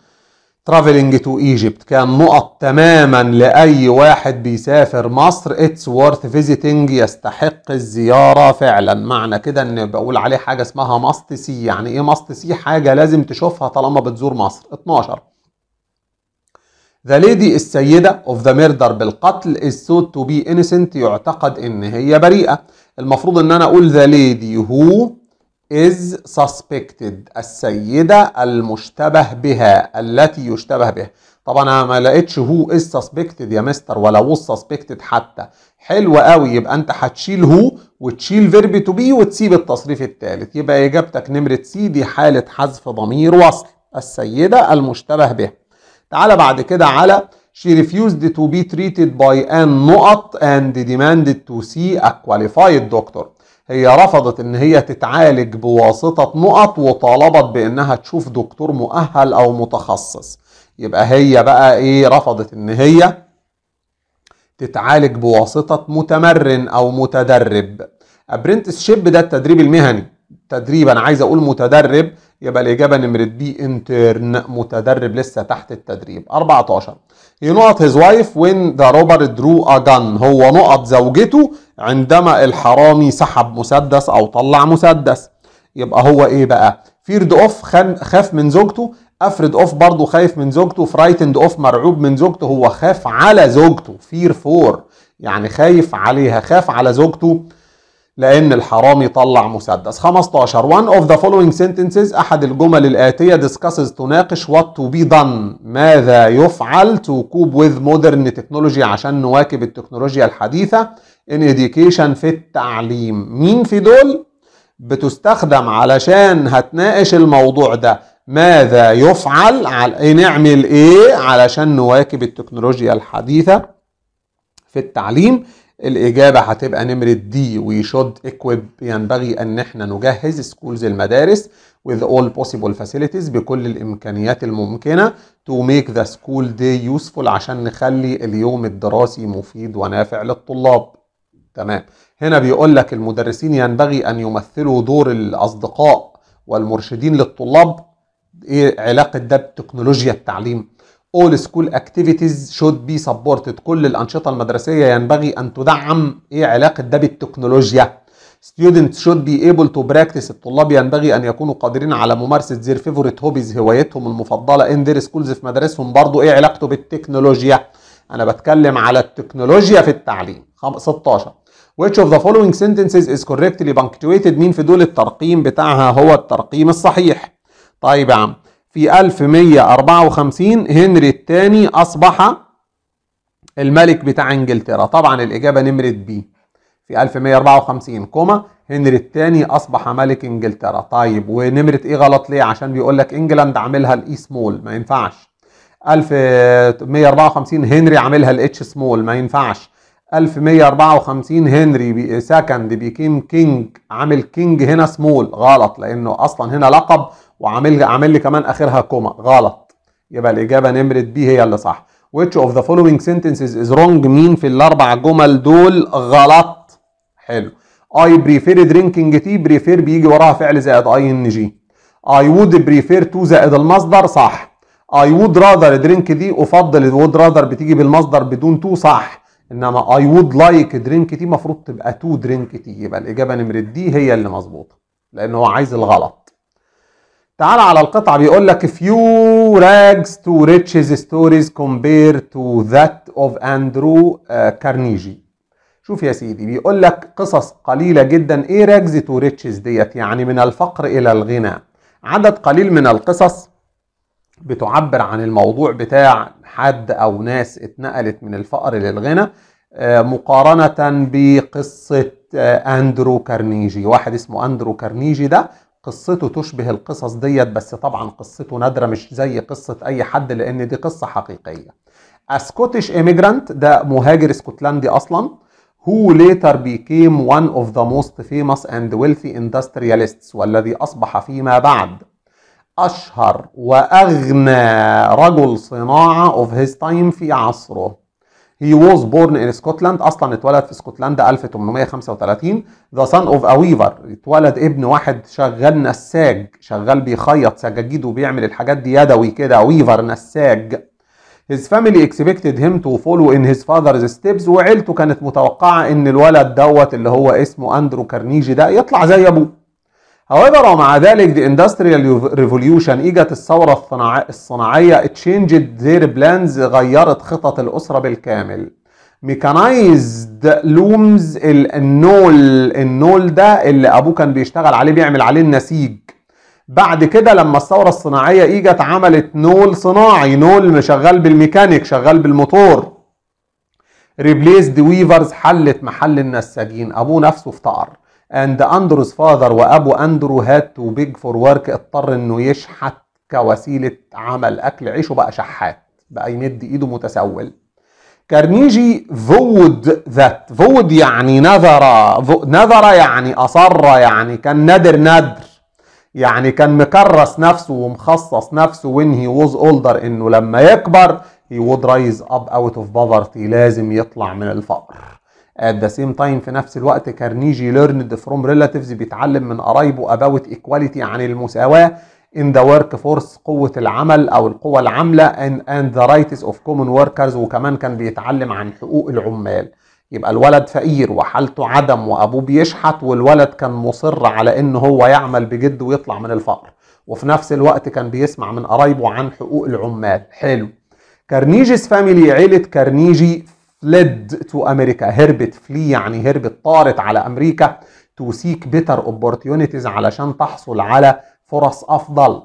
traveling to Egypt كان نقط تماما لأي واحد بيسافر مصر it's worth visiting يستحق الزيارة فعلا معنى كده ان بقول عليه حاجة اسمها must see يعني ايه must see حاجة لازم تشوفها طالما بتزور مصر 12 The lady السيدة of the murder بالقتل is thought to be innocent يعتقد ان هي بريئة المفروض ان انا اقول ذا ليدي هو از suspected السيدة المشتبه بها التي يشتبه بها طبعا انا ما لقيتش هو از سسبكتد يا مستر ولا هو سسبكتد حتى حلو قوي يبقى انت هتشيل هو وتشيل فيرب تو بي وتسيب التصريف الثالث يبقى اجابتك نمره سي دي حاله حذف ضمير وصل السيده المشتبه بها تعالى بعد كده على she refused to be treated by an نقط and demanded to see a qualified doctor هي رفضت ان هي تتعالج بواسطة نقط وطالبت بانها تشوف دكتور مؤهل او متخصص يبقى هي بقى ايه رفضت ان هي تتعالج بواسطة متمرن او متدرب ابرنتسشيب ده التدريب المهني تدريب انا عايز اقول متدرب يبقى الاجابة نمرت بي انترن متدرب لسه تحت التدريب 14 ينقط his wife when the robber drew a gun هو نقط زوجته عندما الحرامي سحب مسدس او طلع مسدس يبقى هو ايه بقى فيرد اوف خاف من زوجته افرد اوف برضه خايف من زوجته فرايتند اوف مرعوب من زوجته هو خاف على زوجته فير فور يعني خايف عليها خاف على زوجته لأن الحرامي طلع مسدس 15 one of the following sentences أحد الجمل الآتية discusses تناقش what to be done ماذا يفعل to cope with modern technology عشان نواكب التكنولوجيا الحديثة in education في التعليم مين في دول؟ بتستخدم علشان هتناقش الموضوع ده ماذا يفعل على إيه نعمل ايه علشان نواكب التكنولوجيا الحديثة في التعليم الإجابة هتبقى نمرة دي وي شود إكويب ينبغي أن احنا نجهز سكولز المدارس with all possible facilities بكل الإمكانيات الممكنة to make the school day useful عشان نخلي اليوم الدراسي مفيد ونافع للطلاب تمام هنا بيقول لك المدرسين ينبغي أن يمثلوا دور الأصدقاء والمرشدين للطلاب إيه علاقة ده بتكنولوجيا التعليم all school activities should be supported كل الأنشطة المدرسية ينبغي أن تدعم إيه علاقة ده بالتكنولوجيا students should be able to practice الطلاب ينبغي أن يكونوا قادرين على ممارسة their favorite hobbies هوايتهم المفضلة in their schools في مدارسهم برضو إيه علاقته بالتكنولوجيا أنا بتكلم على التكنولوجيا في التعليم 16 Which of the following sentences is correctly punctuated مين في دول الترقيم بتاعها هو الترقيم الصحيح طيب يا عم في 1154 هنري الثاني أصبح الملك بتاع إنجلترا طبعا الإجابة نمرة بي في 1154 كوما هنري الثاني أصبح ملك إنجلترا طيب ونمرة إيه غلط ليه عشان بيقول لك إنجلاند عاملها الإي سمول e ما ينفعش 1154 هنري عاملها الاتش سمول ما ينفعش 1154 هنري بي سكند بيكيم كينج عامل كينج هنا سمول غلط لانه اصلا هنا لقب وعامل عامل لي كمان اخرها كوما غلط يبقى الاجابه نمره بي هي اللي صح which of the following sentences is wrong مين في الاربع جمل دول غلط حلو I prefer drinking tea prefer بيجي وراها فعل زائد اي ان جي I would prefer to زائد المصدر صح I would rather drink دي أفضل would rather بتيجي بالمصدر بدون to صح إنما I would like drink tea المفروض تبقى to drink tea يبقى الإجابة نمرة دي هي اللي مظبوطة لأن هو عايز الغلط تعال على القطعة بيقول لك few rags to riches stories compared to that of Andrew كارنيجي آه، شوف يا سيدي بيقول لك قصص قليلة جدا ايه rags to riches ديت يعني من الفقر الى الغنى عدد قليل من القصص بتعبر عن الموضوع بتاع حد او ناس اتنقلت من الفقر للغنى آه، مقارنة بقصة أندرو آه، كارنيجي واحد اسمه أندرو كارنيجي ده قصته تشبه القصص ديت بس طبعا قصته نادرة مش زي قصة أي حد لأن دي قصة حقيقية اسكوتش ايميجرانت ده مهاجر اسكتلندي أصلا who later became one of the most famous and wealthy industrialists والذي أصبح فيما بعد أشهر وأغنى رجل صناعة of his time في عصره He was born in Scotland اصلا اتولد في اسكتلندا 1835 The son of a weaver اتولد ابن واحد شغال نساج شغال بيخيط سجاجيد وبيعمل الحاجات دي يدوي كده ويفر نساج His family expected him to follow in his father's steps وعيلته كانت متوقعة ان الولد دوت اللي هو اسمه اندرو كارنيجي ده يطلع زي ابوه However, ومع ذلك the industrial revolution اجت الثورة الصناعية it changed their plans غيرت خطط الأسرة بالكامل. ميكانيزد لومز النول النول ده اللي ابوه كان بيشتغل عليه بيعمل عليه النسيج بعد كده لما الثوره الصناعيه اجت عملت نول صناعي نول شغال بالميكانيك شغال بالموتور ريبليس ويفرز حلت محل النساجين ابوه نفسه افتقر and Andrew's father وأبو أندرو had to beg for work اضطر إنه يشحت كوسيلة عمل أكل عيشه بقى شحات بقى يمد إيده متسول كارنيجي فود ذات فود يعني نذر نذر يعني أصر يعني كان نادر نادر يعني كان مكرس نفسه ومخصص نفسه وين هي ووز اولدر إنه لما يكبر he would رايز up اوت اوف بافرتي لازم يطلع من الفقر at the same time في نفس الوقت كارنيجي learned from relatives بيتعلم من قرايبه about equality عن المساواة in the فورس قوة العمل أو القوة العاملة and, and the rights of common workers وكمان كان بيتعلم عن حقوق العمال يبقى الولد فقير وحالته عدم وأبوه بيشحت والولد كان مصر على إن هو يعمل بجد ويطلع من الفقر وفي نفس الوقت كان بيسمع من قرايبه عن حقوق العمال حلو كارنيجيز فاميلي عيلة كارنيجي fled to America هربت فلي يعني هربت طارت على أمريكا to seek better opportunities علشان تحصل على فرص أفضل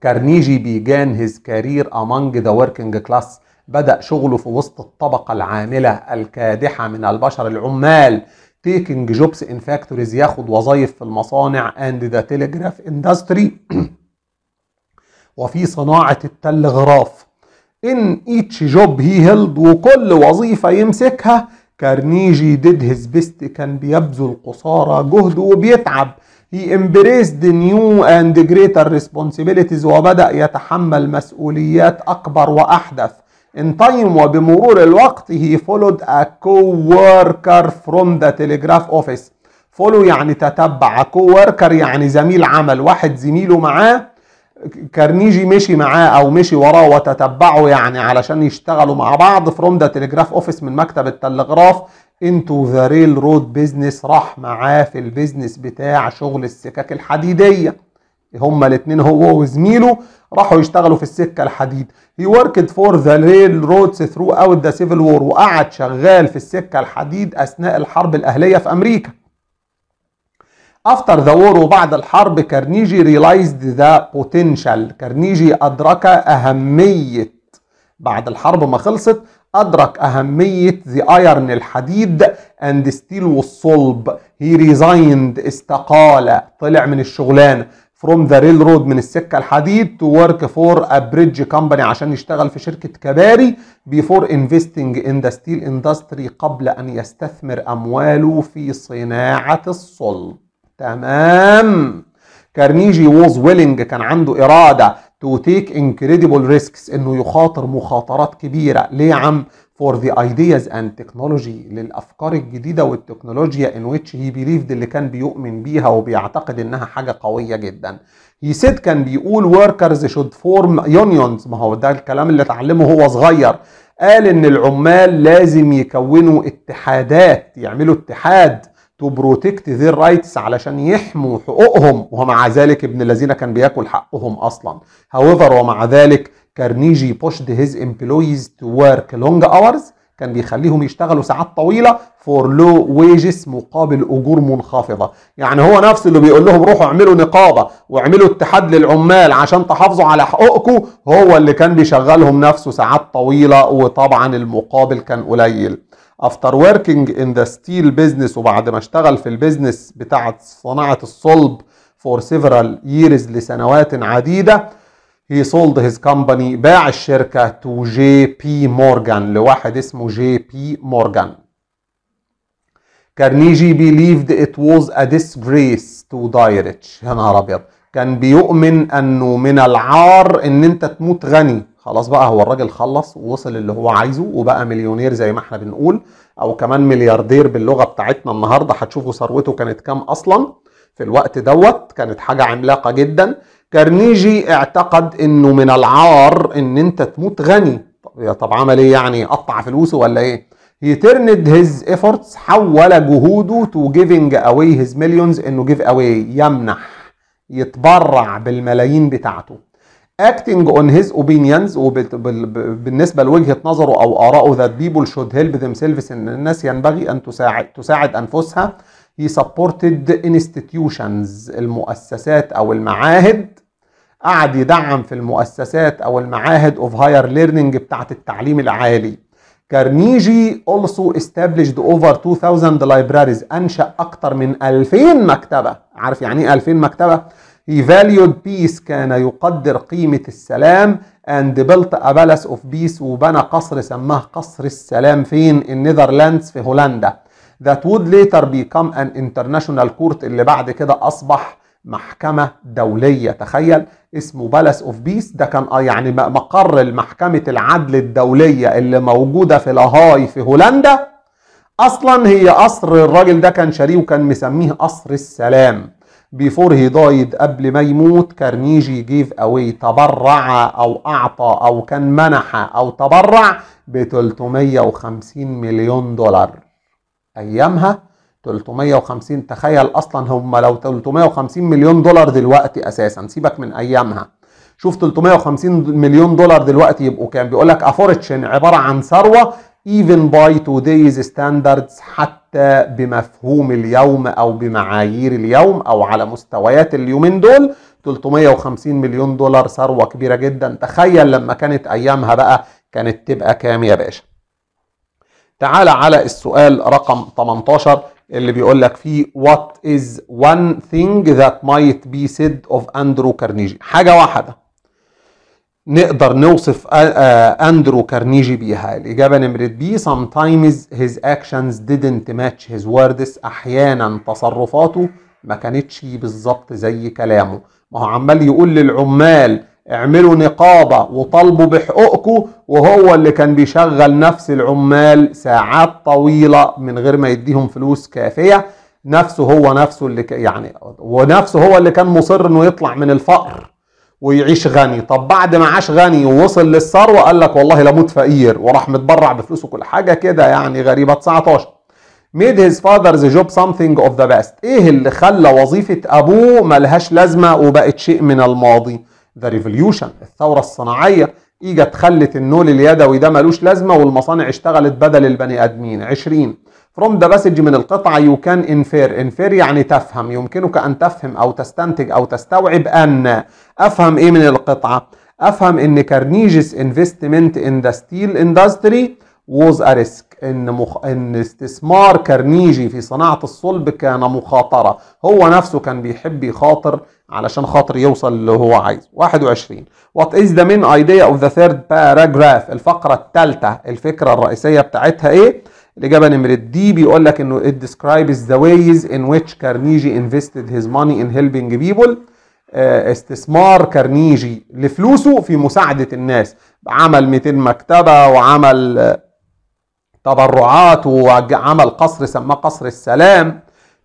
كارنيجي began his career among the working class بدأ شغله في وسط الطبقة العاملة الكادحة من البشر العمال taking jobs in factories ياخد وظائف في المصانع and the telegraph industry وفي صناعة التلغراف ان ايتش جوب هي هيلد وكل وظيفه يمسكها كارنيجي ديد هيز بيست كان بيبذل قصارى جهد وبيتعب هي امبريسد نيو اند جريتر ريسبونسبيلتيز وبدا يتحمل مسؤوليات اكبر واحدث ان تايم وبمرور الوقت هي فولود ا كو وركر فروم ذا تيليجراف اوفيس فولو يعني تتبع كو وركر يعني زميل عمل واحد زميله معاه كارنيجي مشي معاه او مشي وراه وتتبعه يعني علشان يشتغلوا مع بعض فروم ذا تليجراف اوفيس من مكتب التلغراف انتو ذا ريل رود بيزنس راح معاه في البيزنس بتاع شغل السكك الحديديه هما الاثنين هو وزميله راحوا يشتغلوا في السكه الحديد هي وركد فور ذا ريل رودز ثرو اوت ذا سيفل وور وقعد شغال في السكه الحديد اثناء الحرب الاهليه في امريكا After the war وبعد الحرب كارنيجي realized the potential كارنيجي أدرك أهمية بعد الحرب ما خلصت أدرك أهمية the iron الحديد and steel والصلب he resigned استقال طلع من الشغلانة from the railroad من السكة الحديد to work for a bridge company عشان يشتغل في شركة كباري before investing in the steel industry قبل أن يستثمر أمواله في صناعة الصلب تمام كارنيجي ووز ويلنج كان عنده اراده تو تيك انكريديبل ريسكس انه يخاطر مخاطرات كبيره ليه يا عم فور ذا ايدياز اند تكنولوجي للافكار الجديده والتكنولوجيا ان ويتش هي بيليفد اللي كان بيؤمن بيها وبيعتقد انها حاجه قويه جدا هي سيد كان بيقول وركرز شود فورم يونيونز ما هو ده الكلام اللي اتعلمه هو صغير قال ان العمال لازم يكونوا اتحادات يعملوا اتحاد تو بروتكت ذير رايتس علشان يحموا حقوقهم ومع ذلك ابن الذين كان بياكل حقهم اصلا هاويفر ومع ذلك كارنيجي بوشد هيز امبلويز تو ورك لونج اورز كان بيخليهم يشتغلوا ساعات طويلة فور لو ويجز مقابل أجور منخفضة يعني هو نفس اللي بيقول لهم روحوا اعملوا نقابة واعملوا اتحاد للعمال عشان تحافظوا على حقوقكم هو اللي كان بيشغلهم نفسه ساعات طويلة وطبعا المقابل كان قليل افتر وركينج ان ذا ستيل بزنس وبعد ما اشتغل في البيزنس بتاعه صناعه الصلب فور سيفرال ييرز لسنوات عديده هي سولد هيز كومباني باع الشركه تو جي بي مورجان لواحد اسمه جي بي مورجان كارنيجي بيليفد ات واز ا disgrace تو دايريتش يا نهار ابيض كان بيؤمن انه من العار ان انت تموت غني خلاص بقى هو الراجل خلص ووصل اللي هو عايزه وبقى مليونير زي ما احنا بنقول او كمان ملياردير باللغه بتاعتنا النهارده هتشوفوا ثروته كانت كام اصلا في الوقت دوت كانت حاجه عملاقه جدا كارنيجي اعتقد انه من العار ان انت تموت غني طب, طب عمل ايه يعني قطع فلوسه ولا ايه he turned his حول جهوده تو جيفنج اواي هيز مليونز انه جيف اواي يمنح يتبرع بالملايين بتاعته acting on his opinions وبالنسبة لوجهة نظره أو آرائه that people should help themselves إن الناس ينبغي أن تساعد, تساعد أنفسها he supported institutions المؤسسات أو المعاهد قعد يدعم في المؤسسات أو المعاهد of higher learning بتاعة التعليم العالي كارنيجي also established over 2000 libraries أنشأ أكثر من 2000 مكتبة عارف يعني إيه 2000 مكتبة؟ He valued peace كان يقدر قيمة السلام and built a palace of peace وبنى قصر سماه قصر السلام فين؟ النيذرلاندز في هولندا. That would later become an international court اللي بعد كده أصبح محكمة دولية تخيل اسمه بالاس اوف بيس ده كان آه، يعني مقر المحكمة العدل الدولية اللي موجودة في لاهاي في هولندا أصلا هي قصر الراجل ده كان شاريه وكان مسميه قصر السلام before he died قبل ما يموت كارنيجي جيف أوي تبرع أو أعطى أو كان منح أو تبرع ب 350 مليون دولار أيامها 350 تخيل أصلا هم لو 350 مليون دولار دلوقتي أساسا سيبك من أيامها شوف 350 مليون دولار دلوقتي يبقوا كام بيقول لك افورتشن عباره عن ثروه even by today's standards حتى بمفهوم اليوم أو بمعايير اليوم أو على مستويات اليومين دول 350 مليون دولار ثروة كبيرة جدا تخيل لما كانت أيامها بقى كانت تبقى كام يا باشا تعال على السؤال رقم 18 اللي بيقول لك فيه what is one thing that might be said of Andrew Carnegie حاجة واحدة نقدر نوصف آه، آه، اندرو كارنيجي بيها الاجابه نمره بي sometimes his actions didn't match his words احيانا تصرفاته ما كانتش بالظبط زي كلامه ما هو عمال يقول للعمال اعملوا نقابه وطالبوا بحقوقكم وهو اللي كان بيشغل نفس العمال ساعات طويله من غير ما يديهم فلوس كافيه نفسه هو نفسه اللي يعني ونفسه هو اللي كان مصر انه يطلع من الفقر ويعيش غني طب بعد ما عاش غني ووصل للثروة قال لك والله لموت فقير وراح متبرع بفلوسه كل حاجة كده يعني غريبة 19 made his father's job something of the best ايه اللي خلى وظيفة ابوه ملهاش لازمة وبقت شيء من الماضي the revolution الثورة الصناعية اجت خلت النول اليدوي ده ملوش لازمة والمصانع اشتغلت بدل البني ادمين 20 From the passage من القطعة you can infer infer يعني تفهم يمكنك أن تفهم أو تستنتج أو تستوعب أن أفهم إيه من القطعة أفهم إن كارنيجيس investment in the steel industry was a risk إن, مخ... إن استثمار كارنيجي في صناعة الصلب كان مخاطرة هو نفسه كان بيحب يخاطر علشان خاطر يوصل اللي هو عايزه 21 What is the main idea of the third paragraph الفقرة الثالثة الفكرة الرئيسية بتاعتها إيه الاجابه نمره دي بيقول لك انه it describes the ways in which كارنيجي invested his money in helping people استثمار كارنيجي لفلوسه في مساعده الناس عمل 200 مكتبه وعمل تبرعات وعمل قصر سماه قصر السلام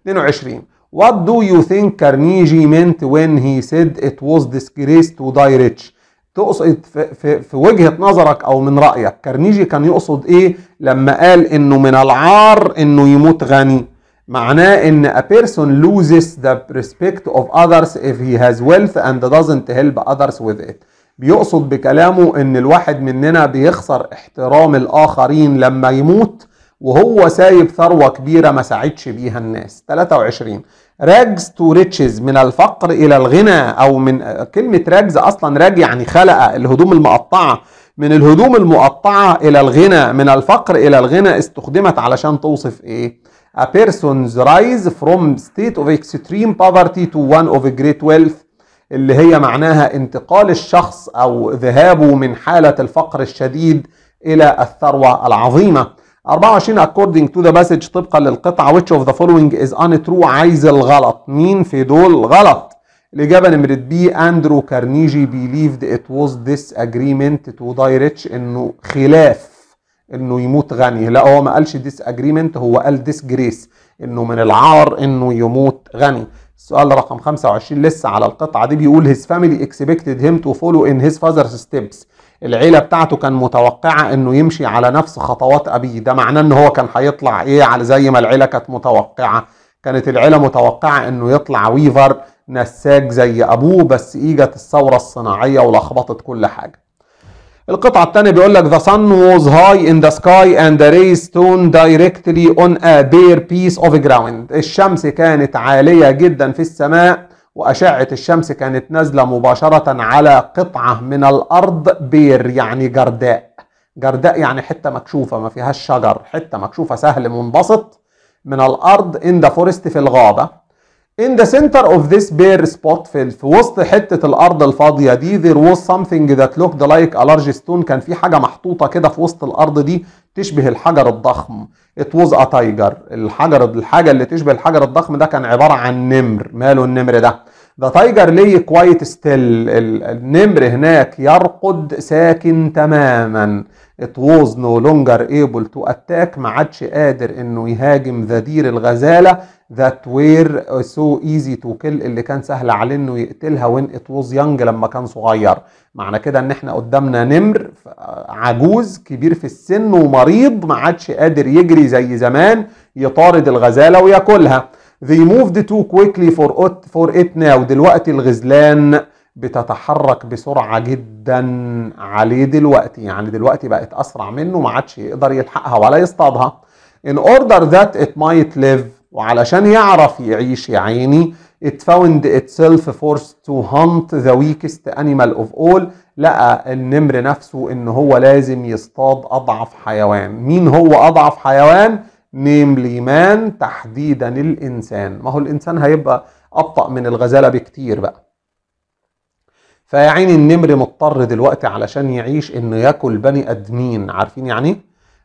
22 What do you think Carnegie meant when he said it was disgrace to die rich? تقصد إيه؟ في, في, في وجهه نظرك او من رايك كارنيجي كان يقصد ايه لما قال انه من العار انه يموت غني معناه ان a person loses the respect of others if he has wealth and doesn't help others with it بيقصد بكلامه ان الواحد مننا بيخسر احترام الاخرين لما يموت وهو سايب ثروة كبيرة ما ساعدش بيها الناس 23 راجز تو ريتشز من الفقر الى الغنى او من كلمه راجز اصلا راج يعني خلقه الهدوم المقطعه من الهدوم المقطعه الى الغنى من الفقر الى الغنى استخدمت علشان توصف ايه a person's rise from state of extreme poverty to one of great wealth اللي هي معناها انتقال الشخص او ذهابه من حاله الفقر الشديد الى الثروه العظيمه 24 according to the message طبقا للقطعة which of the following is untrue عايز الغلط مين في دول غلط الإجابة نمرة بي أندرو كارنيجي believed it was disagreement to direct إنه خلاف إنه يموت غني لا هو ما قالش أجريمنت هو قال disgrace إنه من العار إنه يموت غني السؤال رقم 25 لسه على القطعة دي بيقول his family expected him to follow in his father's steps العيله بتاعته كان متوقعه انه يمشي على نفس خطوات ابيه ده معناه ان هو كان هيطلع ايه على زي ما العيله كانت متوقعه كانت العيله متوقعه انه يطلع ويفر نساج زي ابوه بس اجت الثوره الصناعيه ولخبطت كل حاجه القطعة الثانية بيقول لك the sun was high in the sky and the rays stone directly on a bare piece of ground. الشمس كانت عالية جدا في السماء وأشعة الشمس كانت نازلة مباشرة على قطعة من الأرض بير يعني جرداء جرداء يعني حتة مكشوفة ما فيهاش شجر حتة مكشوفة سهل منبسط من الأرض إن ذا فورست في الغابة In the center of this bare spot في, وسط حتة الأرض الفاضية دي there was something that looked like a large stone كان في حاجة محطوطة كده في وسط الأرض دي تشبه الحجر الضخم it was a tiger الحجر الحاجة اللي تشبه الحجر الضخم ده كان عبارة عن نمر ماله النمر ده the tiger lay quite still النمر هناك يرقد ساكن تماما it was no longer able to attack ما عادش قادر انه يهاجم ذدير الغزاله that were uh, so easy to kill اللي كان سهل عليه انه يقتلها when it was young لما كان صغير معنى كده ان احنا قدامنا نمر آه، عجوز كبير في السن ومريض ما عادش قادر يجري زي زمان يطارد الغزاله وياكلها they moved too quickly for it, for it now دلوقتي الغزلان بتتحرك بسرعة جدا عليه دلوقتي يعني دلوقتي بقت أسرع منه ما عادش يقدر يلحقها ولا يصطادها in order that it might live وعلشان يعرف يعيش يا عيني it found itself forced to hunt the weakest animal of all لقى النمر نفسه ان هو لازم يصطاد اضعف حيوان مين هو اضعف حيوان نيملي مان تحديدا الانسان ما هو الانسان هيبقى ابطا من الغزاله بكتير بقى فيا عيني النمر مضطر دلوقتي علشان يعيش انه ياكل بني ادمين عارفين يعني ايه؟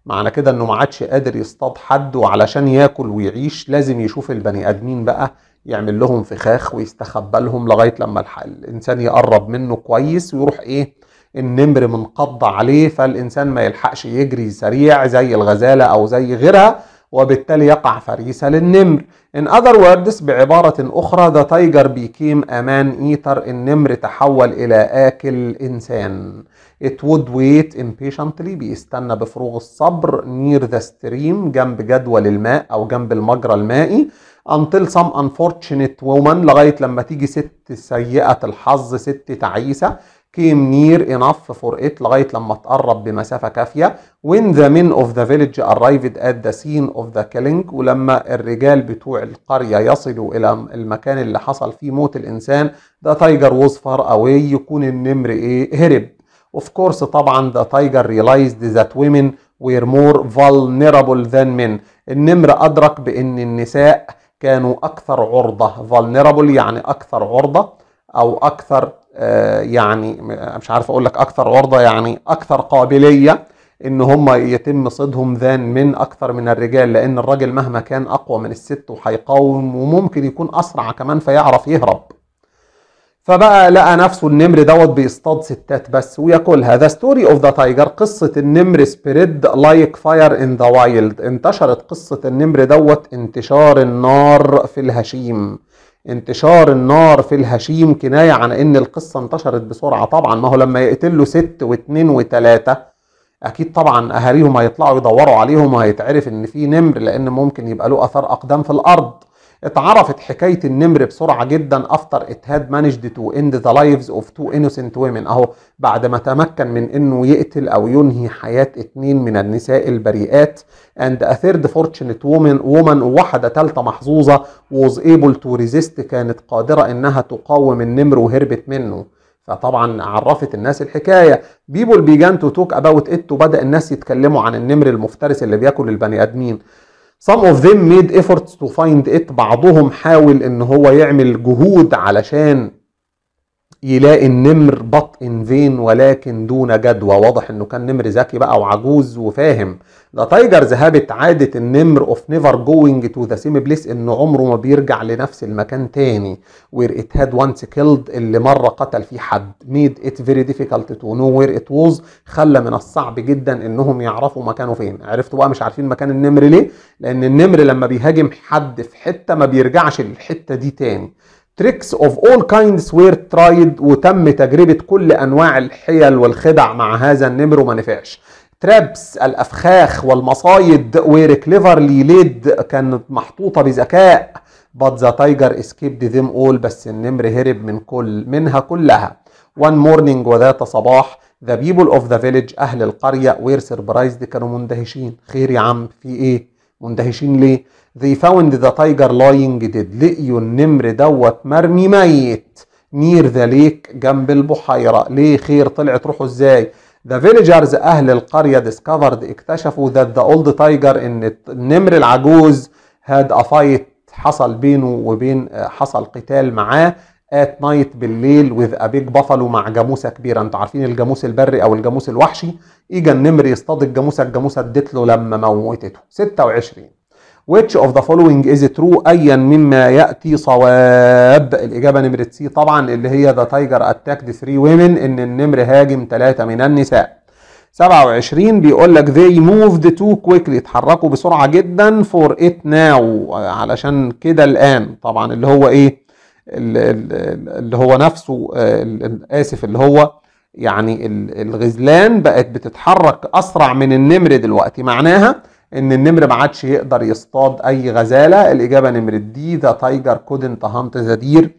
معنى كده انه ما عادش قادر يصطاد حد وعلشان ياكل ويعيش لازم يشوف البني ادمين بقى يعمل لهم فخاخ ويستخبى لهم لغايه لما الانسان يقرب منه كويس ويروح ايه النمر منقض عليه فالانسان ما يلحقش يجري سريع زي الغزاله او زي غيرها وبالتالي يقع فريسة للنمر In other words بعبارة أخرى The tiger became a man eater النمر تحول إلى آكل إنسان It would wait impatiently بيستنى بفروغ الصبر near the stream جنب جدول الماء أو جنب المجرى المائي until some unfortunate woman لغاية لما تيجي ست سيئة الحظ ست تعيسة came near enough for it لغاية لما تقرب بمسافة كافية when the men of the village arrived at the scene of the killing ولما الرجال بتوع القرية يصلوا إلى المكان اللي حصل فيه موت الإنسان the tiger was far away يكون النمر إيه هرب of course طبعا the tiger realized that women were more vulnerable than men النمر أدرك بأن النساء كانوا أكثر عرضة vulnerable يعني أكثر عرضة أو أكثر آه، يعني مش عارف اقول لك اكثر عرضه يعني اكثر قابليه ان هم يتم صيدهم ذان من اكثر من الرجال لان الراجل مهما كان اقوى من الست وهيقاوم وممكن يكون اسرع كمان فيعرف يهرب فبقى لقى نفسه النمر دوت بيصطاد ستات بس وياكلها ذا ستوري اوف ذا تايجر قصه النمر سبريد لايك فاير ان ذا وايلد انتشرت قصه النمر دوت انتشار النار في الهشيم انتشار النار في الهشيم كناية عن ان القصة انتشرت بسرعة طبعا ما هو لما يقتلوا ست واتنين وتلاتة اكيد طبعا اهاليهم هيطلعوا يدوروا عليهم وهيتعرف ان في نمر لان ممكن يبقى له اثار اقدام في الارض اتعرفت حكايه النمر بسرعه جدا افتر ات هاد مانجد تو اند ذا لايفز اوف تو انوسنت ويمن اهو بعد ما تمكن من انه يقتل او ينهي حياه اثنين من النساء البريئات اند ا ثيرد فورتشنت وومن وومن وواحده ثالثه محظوظه ووز ايبل تو ريزيست كانت قادره انها تقاوم النمر وهربت منه فطبعا عرفت الناس الحكايه بيبول بيجان تو توك اباوت ات وبدا الناس يتكلموا عن النمر المفترس اللي بياكل البني ادمين Some of them made efforts to find it بعضهم حاول ان هو يعمل جهود علشان يلاقي النمر بطء فين ولكن دون جدوى واضح انه كان نمر ذكي بقى وعجوز وفاهم ذا تايجرز هابت عادة النمر اوف نيفر جوينج تو ذا سيم بليس انه عمره ما بيرجع لنفس المكان تاني وير ات هاد وانس كيلد اللي مرة قتل فيه حد ميد ات فيري ديفيكالت تو نو وير ات ووز خلى من الصعب جدا انهم يعرفوا مكانه فين عرفتوا بقى مش عارفين مكان النمر ليه لان النمر لما بيهاجم حد في حتة ما بيرجعش للحتة دي تاني tricks of all kinds were tried وتم تجربة كل أنواع الحيل والخدع مع هذا النمر وما نفعش ترابس الأفخاخ والمصايد were cleverly laid كانت محطوطة بذكاء but the tiger escaped them all بس النمر هرب من كل منها كلها one morning وذات صباح the people of the village أهل القرية were surprised كانوا مندهشين خير يا عم في إيه مندهشين ليه they found the tiger lying dead لقيوا النمر دوت مرمي ميت near the lake جنب البحيرة ليه خير طلعت روحه ازاي The villagers أهل القرية discovered اكتشفوا that the old tiger إن النمر العجوز had a fight حصل بينه وبين حصل قتال معاه at night بالليل with a big buffalo مع جاموسة كبيرة انتوا عارفين الجاموس البري أو الجاموس الوحشي اجى النمر يصطاد الجاموسة الجاموسة ادت له لما موتته 26 which of the following is true ايا مما ياتي صواب الاجابه نمره سي طبعا اللي هي the tiger attacked three women ان النمر هاجم ثلاثه من النساء 27 بيقول لك they moved too quickly اتحركوا بسرعه جدا for it now علشان كده الان طبعا اللي هو ايه اللي هو نفسه اسف اللي هو يعني الغزلان بقت بتتحرك اسرع من النمر دلوقتي معناها ان النمر ما عادش يقدر يصطاد اي غزاله الاجابه نمره دي ذا تايجر كودنت هانت ذا دير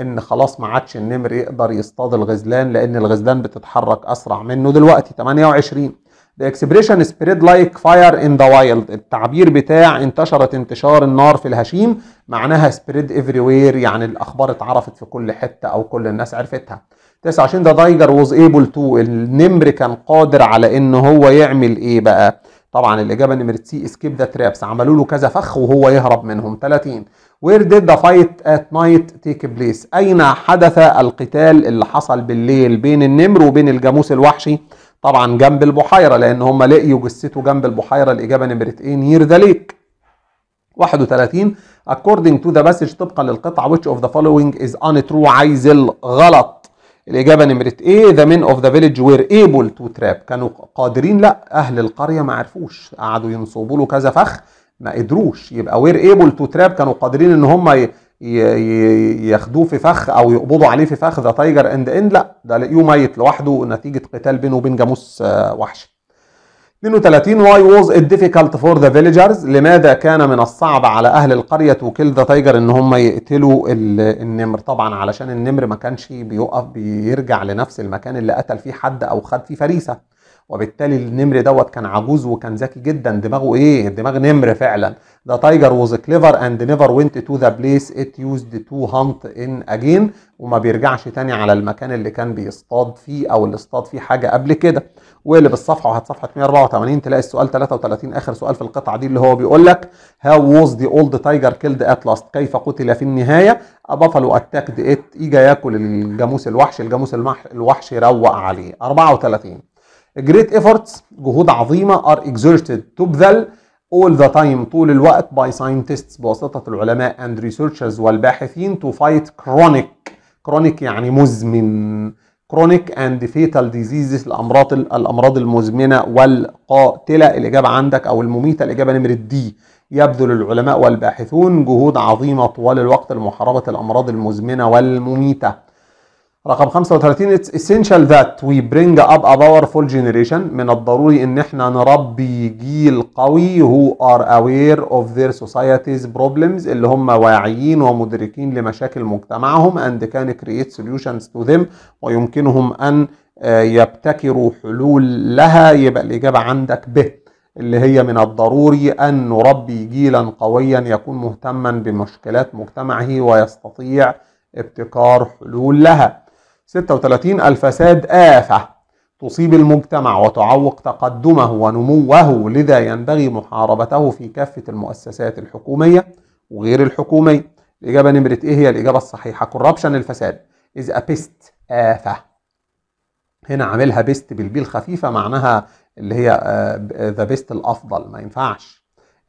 ان خلاص ما عادش النمر يقدر يصطاد الغزلان لان الغزلان بتتحرك اسرع منه دلوقتي 28 The expression spread like fire in the wild التعبير بتاع انتشرت انتشار النار في الهشيم معناها spread everywhere يعني الاخبار اتعرفت في كل حته او كل الناس عرفتها 29 ذا تايجر was able to النمر كان قادر على ان هو يعمل ايه بقى طبعا الاجابه نمره سي اسكيب ذا ترابس عملوا له كذا فخ وهو يهرب منهم 30 وير ديد ذا فايت ات نايت تيك بليس اين حدث القتال اللي حصل بالليل بين النمر وبين الجاموس الوحشي طبعا جنب البحيره لان هم لقيوا جثته جنب البحيره الاجابه نمره ايه نير ذا ليك 31 according to the message طبقا للقطعه which of the following is untrue عايز الغلط الإجابة نمرة إيه ذا مين أوف ذا فيليج وير ايبل تو تراب كانوا قادرين لا أهل القرية ما عرفوش قعدوا ينصبوا له كذا فخ ما قدروش يبقى وير ايبل تو تراب كانوا قادرين إن هم ياخدوه في فخ أو يقبضوا عليه في فخ ذا تايجر اند اند لا ده لقيوه ميت لوحده نتيجة قتال بينه وبين جاموس آه، وحشي 32 Why was it difficult for the villagers? لماذا كان من الصعب على أهل القرية to kill the tiger إن هم يقتلوا النمر؟ طبعا علشان النمر ما كانش بيقف بيرجع لنفس المكان اللي قتل فيه حد أو خد فيه فريسة وبالتالي النمر دوت كان عجوز وكان ذكي جدا دماغه إيه؟ دماغ نمر فعلا The tiger was clever and never went to the place it used to hunt in again وما بيرجعش تاني على المكان اللي كان بيصطاد فيه او اللي اصطاد فيه حاجه قبل كده واقلب الصفحه وهات صفحه 184 تلاقي السؤال 33 اخر سؤال في القطعه دي اللي هو بيقول لك هاو ووز ذا اولد تايجر كيلد ات لاست كيف قتل في النهايه بافالو اتاكد ات اجى ياكل الجاموس الوحش الجاموس الوحش يروق عليه 34 great efforts جهود عظيمه are exerted تبذل all the time طول الوقت by scientists بواسطة العلماء and researchers والباحثين to fight chronic chronic يعني مزمن chronic and fatal diseases الأمراض الأمراض المزمنة والقاتلة الإجابة عندك أو المميتة الإجابة نمرة دي يبذل العلماء والباحثون جهود عظيمة طوال الوقت لمحاربة الأمراض المزمنة والمميتة رقم 35 it's essential that we bring up a powerful generation من الضروري ان احنا نربي جيل قوي who are aware of their society's problems اللي هم واعيين ومدركين لمشاكل مجتمعهم and can create solutions to them ويمكنهم ان آه، يبتكروا حلول لها يبقى الاجابه عندك ب اللي هي من الضروري ان نربي جيلا قويا يكون مهتما بمشكلات مجتمعه ويستطيع ابتكار حلول لها 36 الفساد آفة تصيب المجتمع وتعوق تقدمه ونموه لذا ينبغي محاربته في كافة المؤسسات الحكومية وغير الحكومية الإجابة نمرة إيه هي الإجابة الصحيحة كوربشن الفساد is a pest آفة هنا عاملها بيست بالبي الخفيفة معناها اللي هي ذا آه، بيست الأفضل ما ينفعش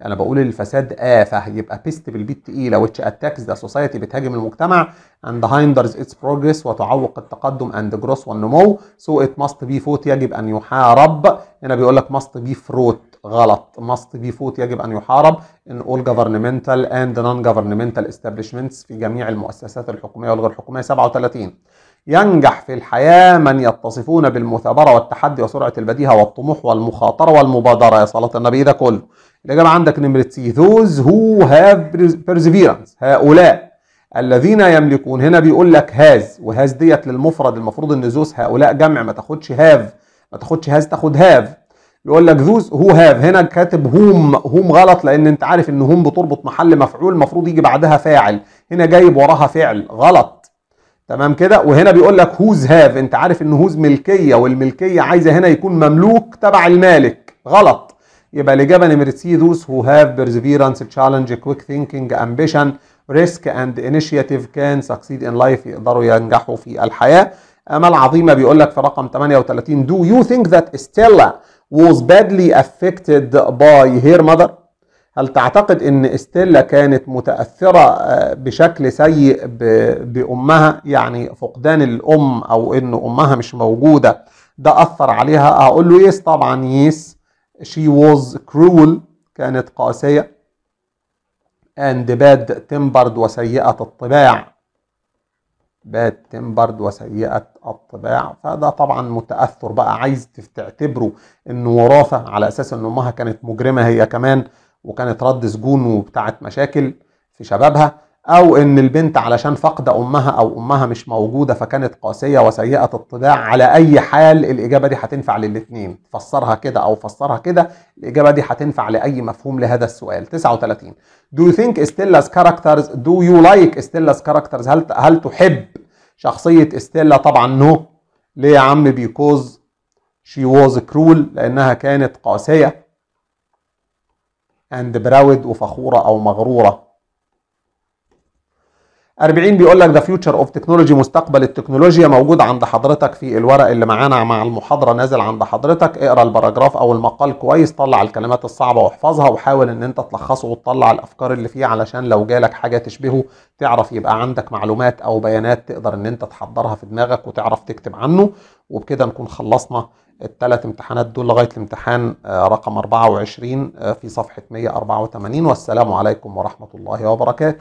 انا بقول الفساد افه آه، يبقى بيست بالبيت تقيله ويتش اتاكس ذا سوسايتي بتهاجم المجتمع اند هايندرز اتس بروجريس وتعوق التقدم اند جروس والنمو سو ات ماست بي فوت يجب ان يحارب هنا بيقول لك ماست بي فروت غلط ماست بي فوت يجب ان يحارب ان اول جفرنمنتال اند نون جفرنمنتال استابليشمنتس في جميع المؤسسات الحكوميه والغير حكوميه 37 ينجح في الحياة من يتصفون بالمثابرة والتحدي وسرعة البديهة والطموح والمخاطرة والمبادرة يا صلاة النبي ده كله جماعة عندك نمرة سي those هو هاف perseverance هؤلاء الذين يملكون هنا بيقول لك هاز وهاز ديت للمفرد المفروض ان زوس هؤلاء جمع ما تاخدش هاف ما تاخدش هاز تاخد هاف بيقول لك ذوز هو هاف هنا كاتب هوم هوم غلط لان انت عارف ان هوم بتربط محل مفعول المفروض يجي بعدها فاعل هنا جايب وراها فعل غلط تمام كده وهنا بيقول لك هوز هاف انت عارف ان هوز ملكيه والملكيه عايزه هنا يكون مملوك تبع المالك غلط يبقى الاجابه نمره سي ذوز هو هاف بيرسيفيرانس تشالنج كويك ثينكينج امبيشن ريسك اند انيشيتيف كان سكسيد ان لايف يقدروا ينجحوا في الحياه امال عظيمه بيقول لك في رقم 38 do you think that Stella was badly affected by her mother هل تعتقد ان استيلا كانت متاثره آه، بشكل سيء بامها يعني فقدان الام او ان امها مش موجوده ده اثر عليها هقول له يس طبعا يس she was cruel كانت قاسيه and bad tempered وسيئه الطباع باد تمبرد وسيئة الطباع فده طبعا متأثر بقى عايز تعتبره انه وراثة على اساس ان امها كانت مجرمة هي كمان وكانت رد سجون وبتاعت مشاكل في شبابها او ان البنت علشان فقد امها او امها مش موجوده فكانت قاسيه وسيئه الطباع على اي حال الاجابه دي هتنفع للاثنين فسرها كده او فسرها كده الاجابه دي هتنفع لاي مفهوم لهذا السؤال 39 Do you think Stella's characters do you like Stella's characters هل هل تحب شخصيه استيلا طبعا نو ليه يا عم بيكوز شي واز كرول لانها كانت قاسيه اند براود وفخوره او مغروره 40 بيقول لك ذا فيوتشر اوف تكنولوجي مستقبل التكنولوجيا موجود عند حضرتك في الورق اللي معانا مع المحاضره نازل عند حضرتك اقرا البراجراف او المقال كويس طلع الكلمات الصعبه واحفظها وحاول ان انت تلخصه وتطلع الافكار اللي فيه علشان لو جالك حاجه تشبهه تعرف يبقى عندك معلومات او بيانات تقدر ان انت تحضرها في دماغك وتعرف تكتب عنه وبكده نكون خلصنا الثلاث امتحانات دول لغايه الامتحان آه، رقم 24 آه، في صفحه 184 والسلام عليكم ورحمه الله وبركاته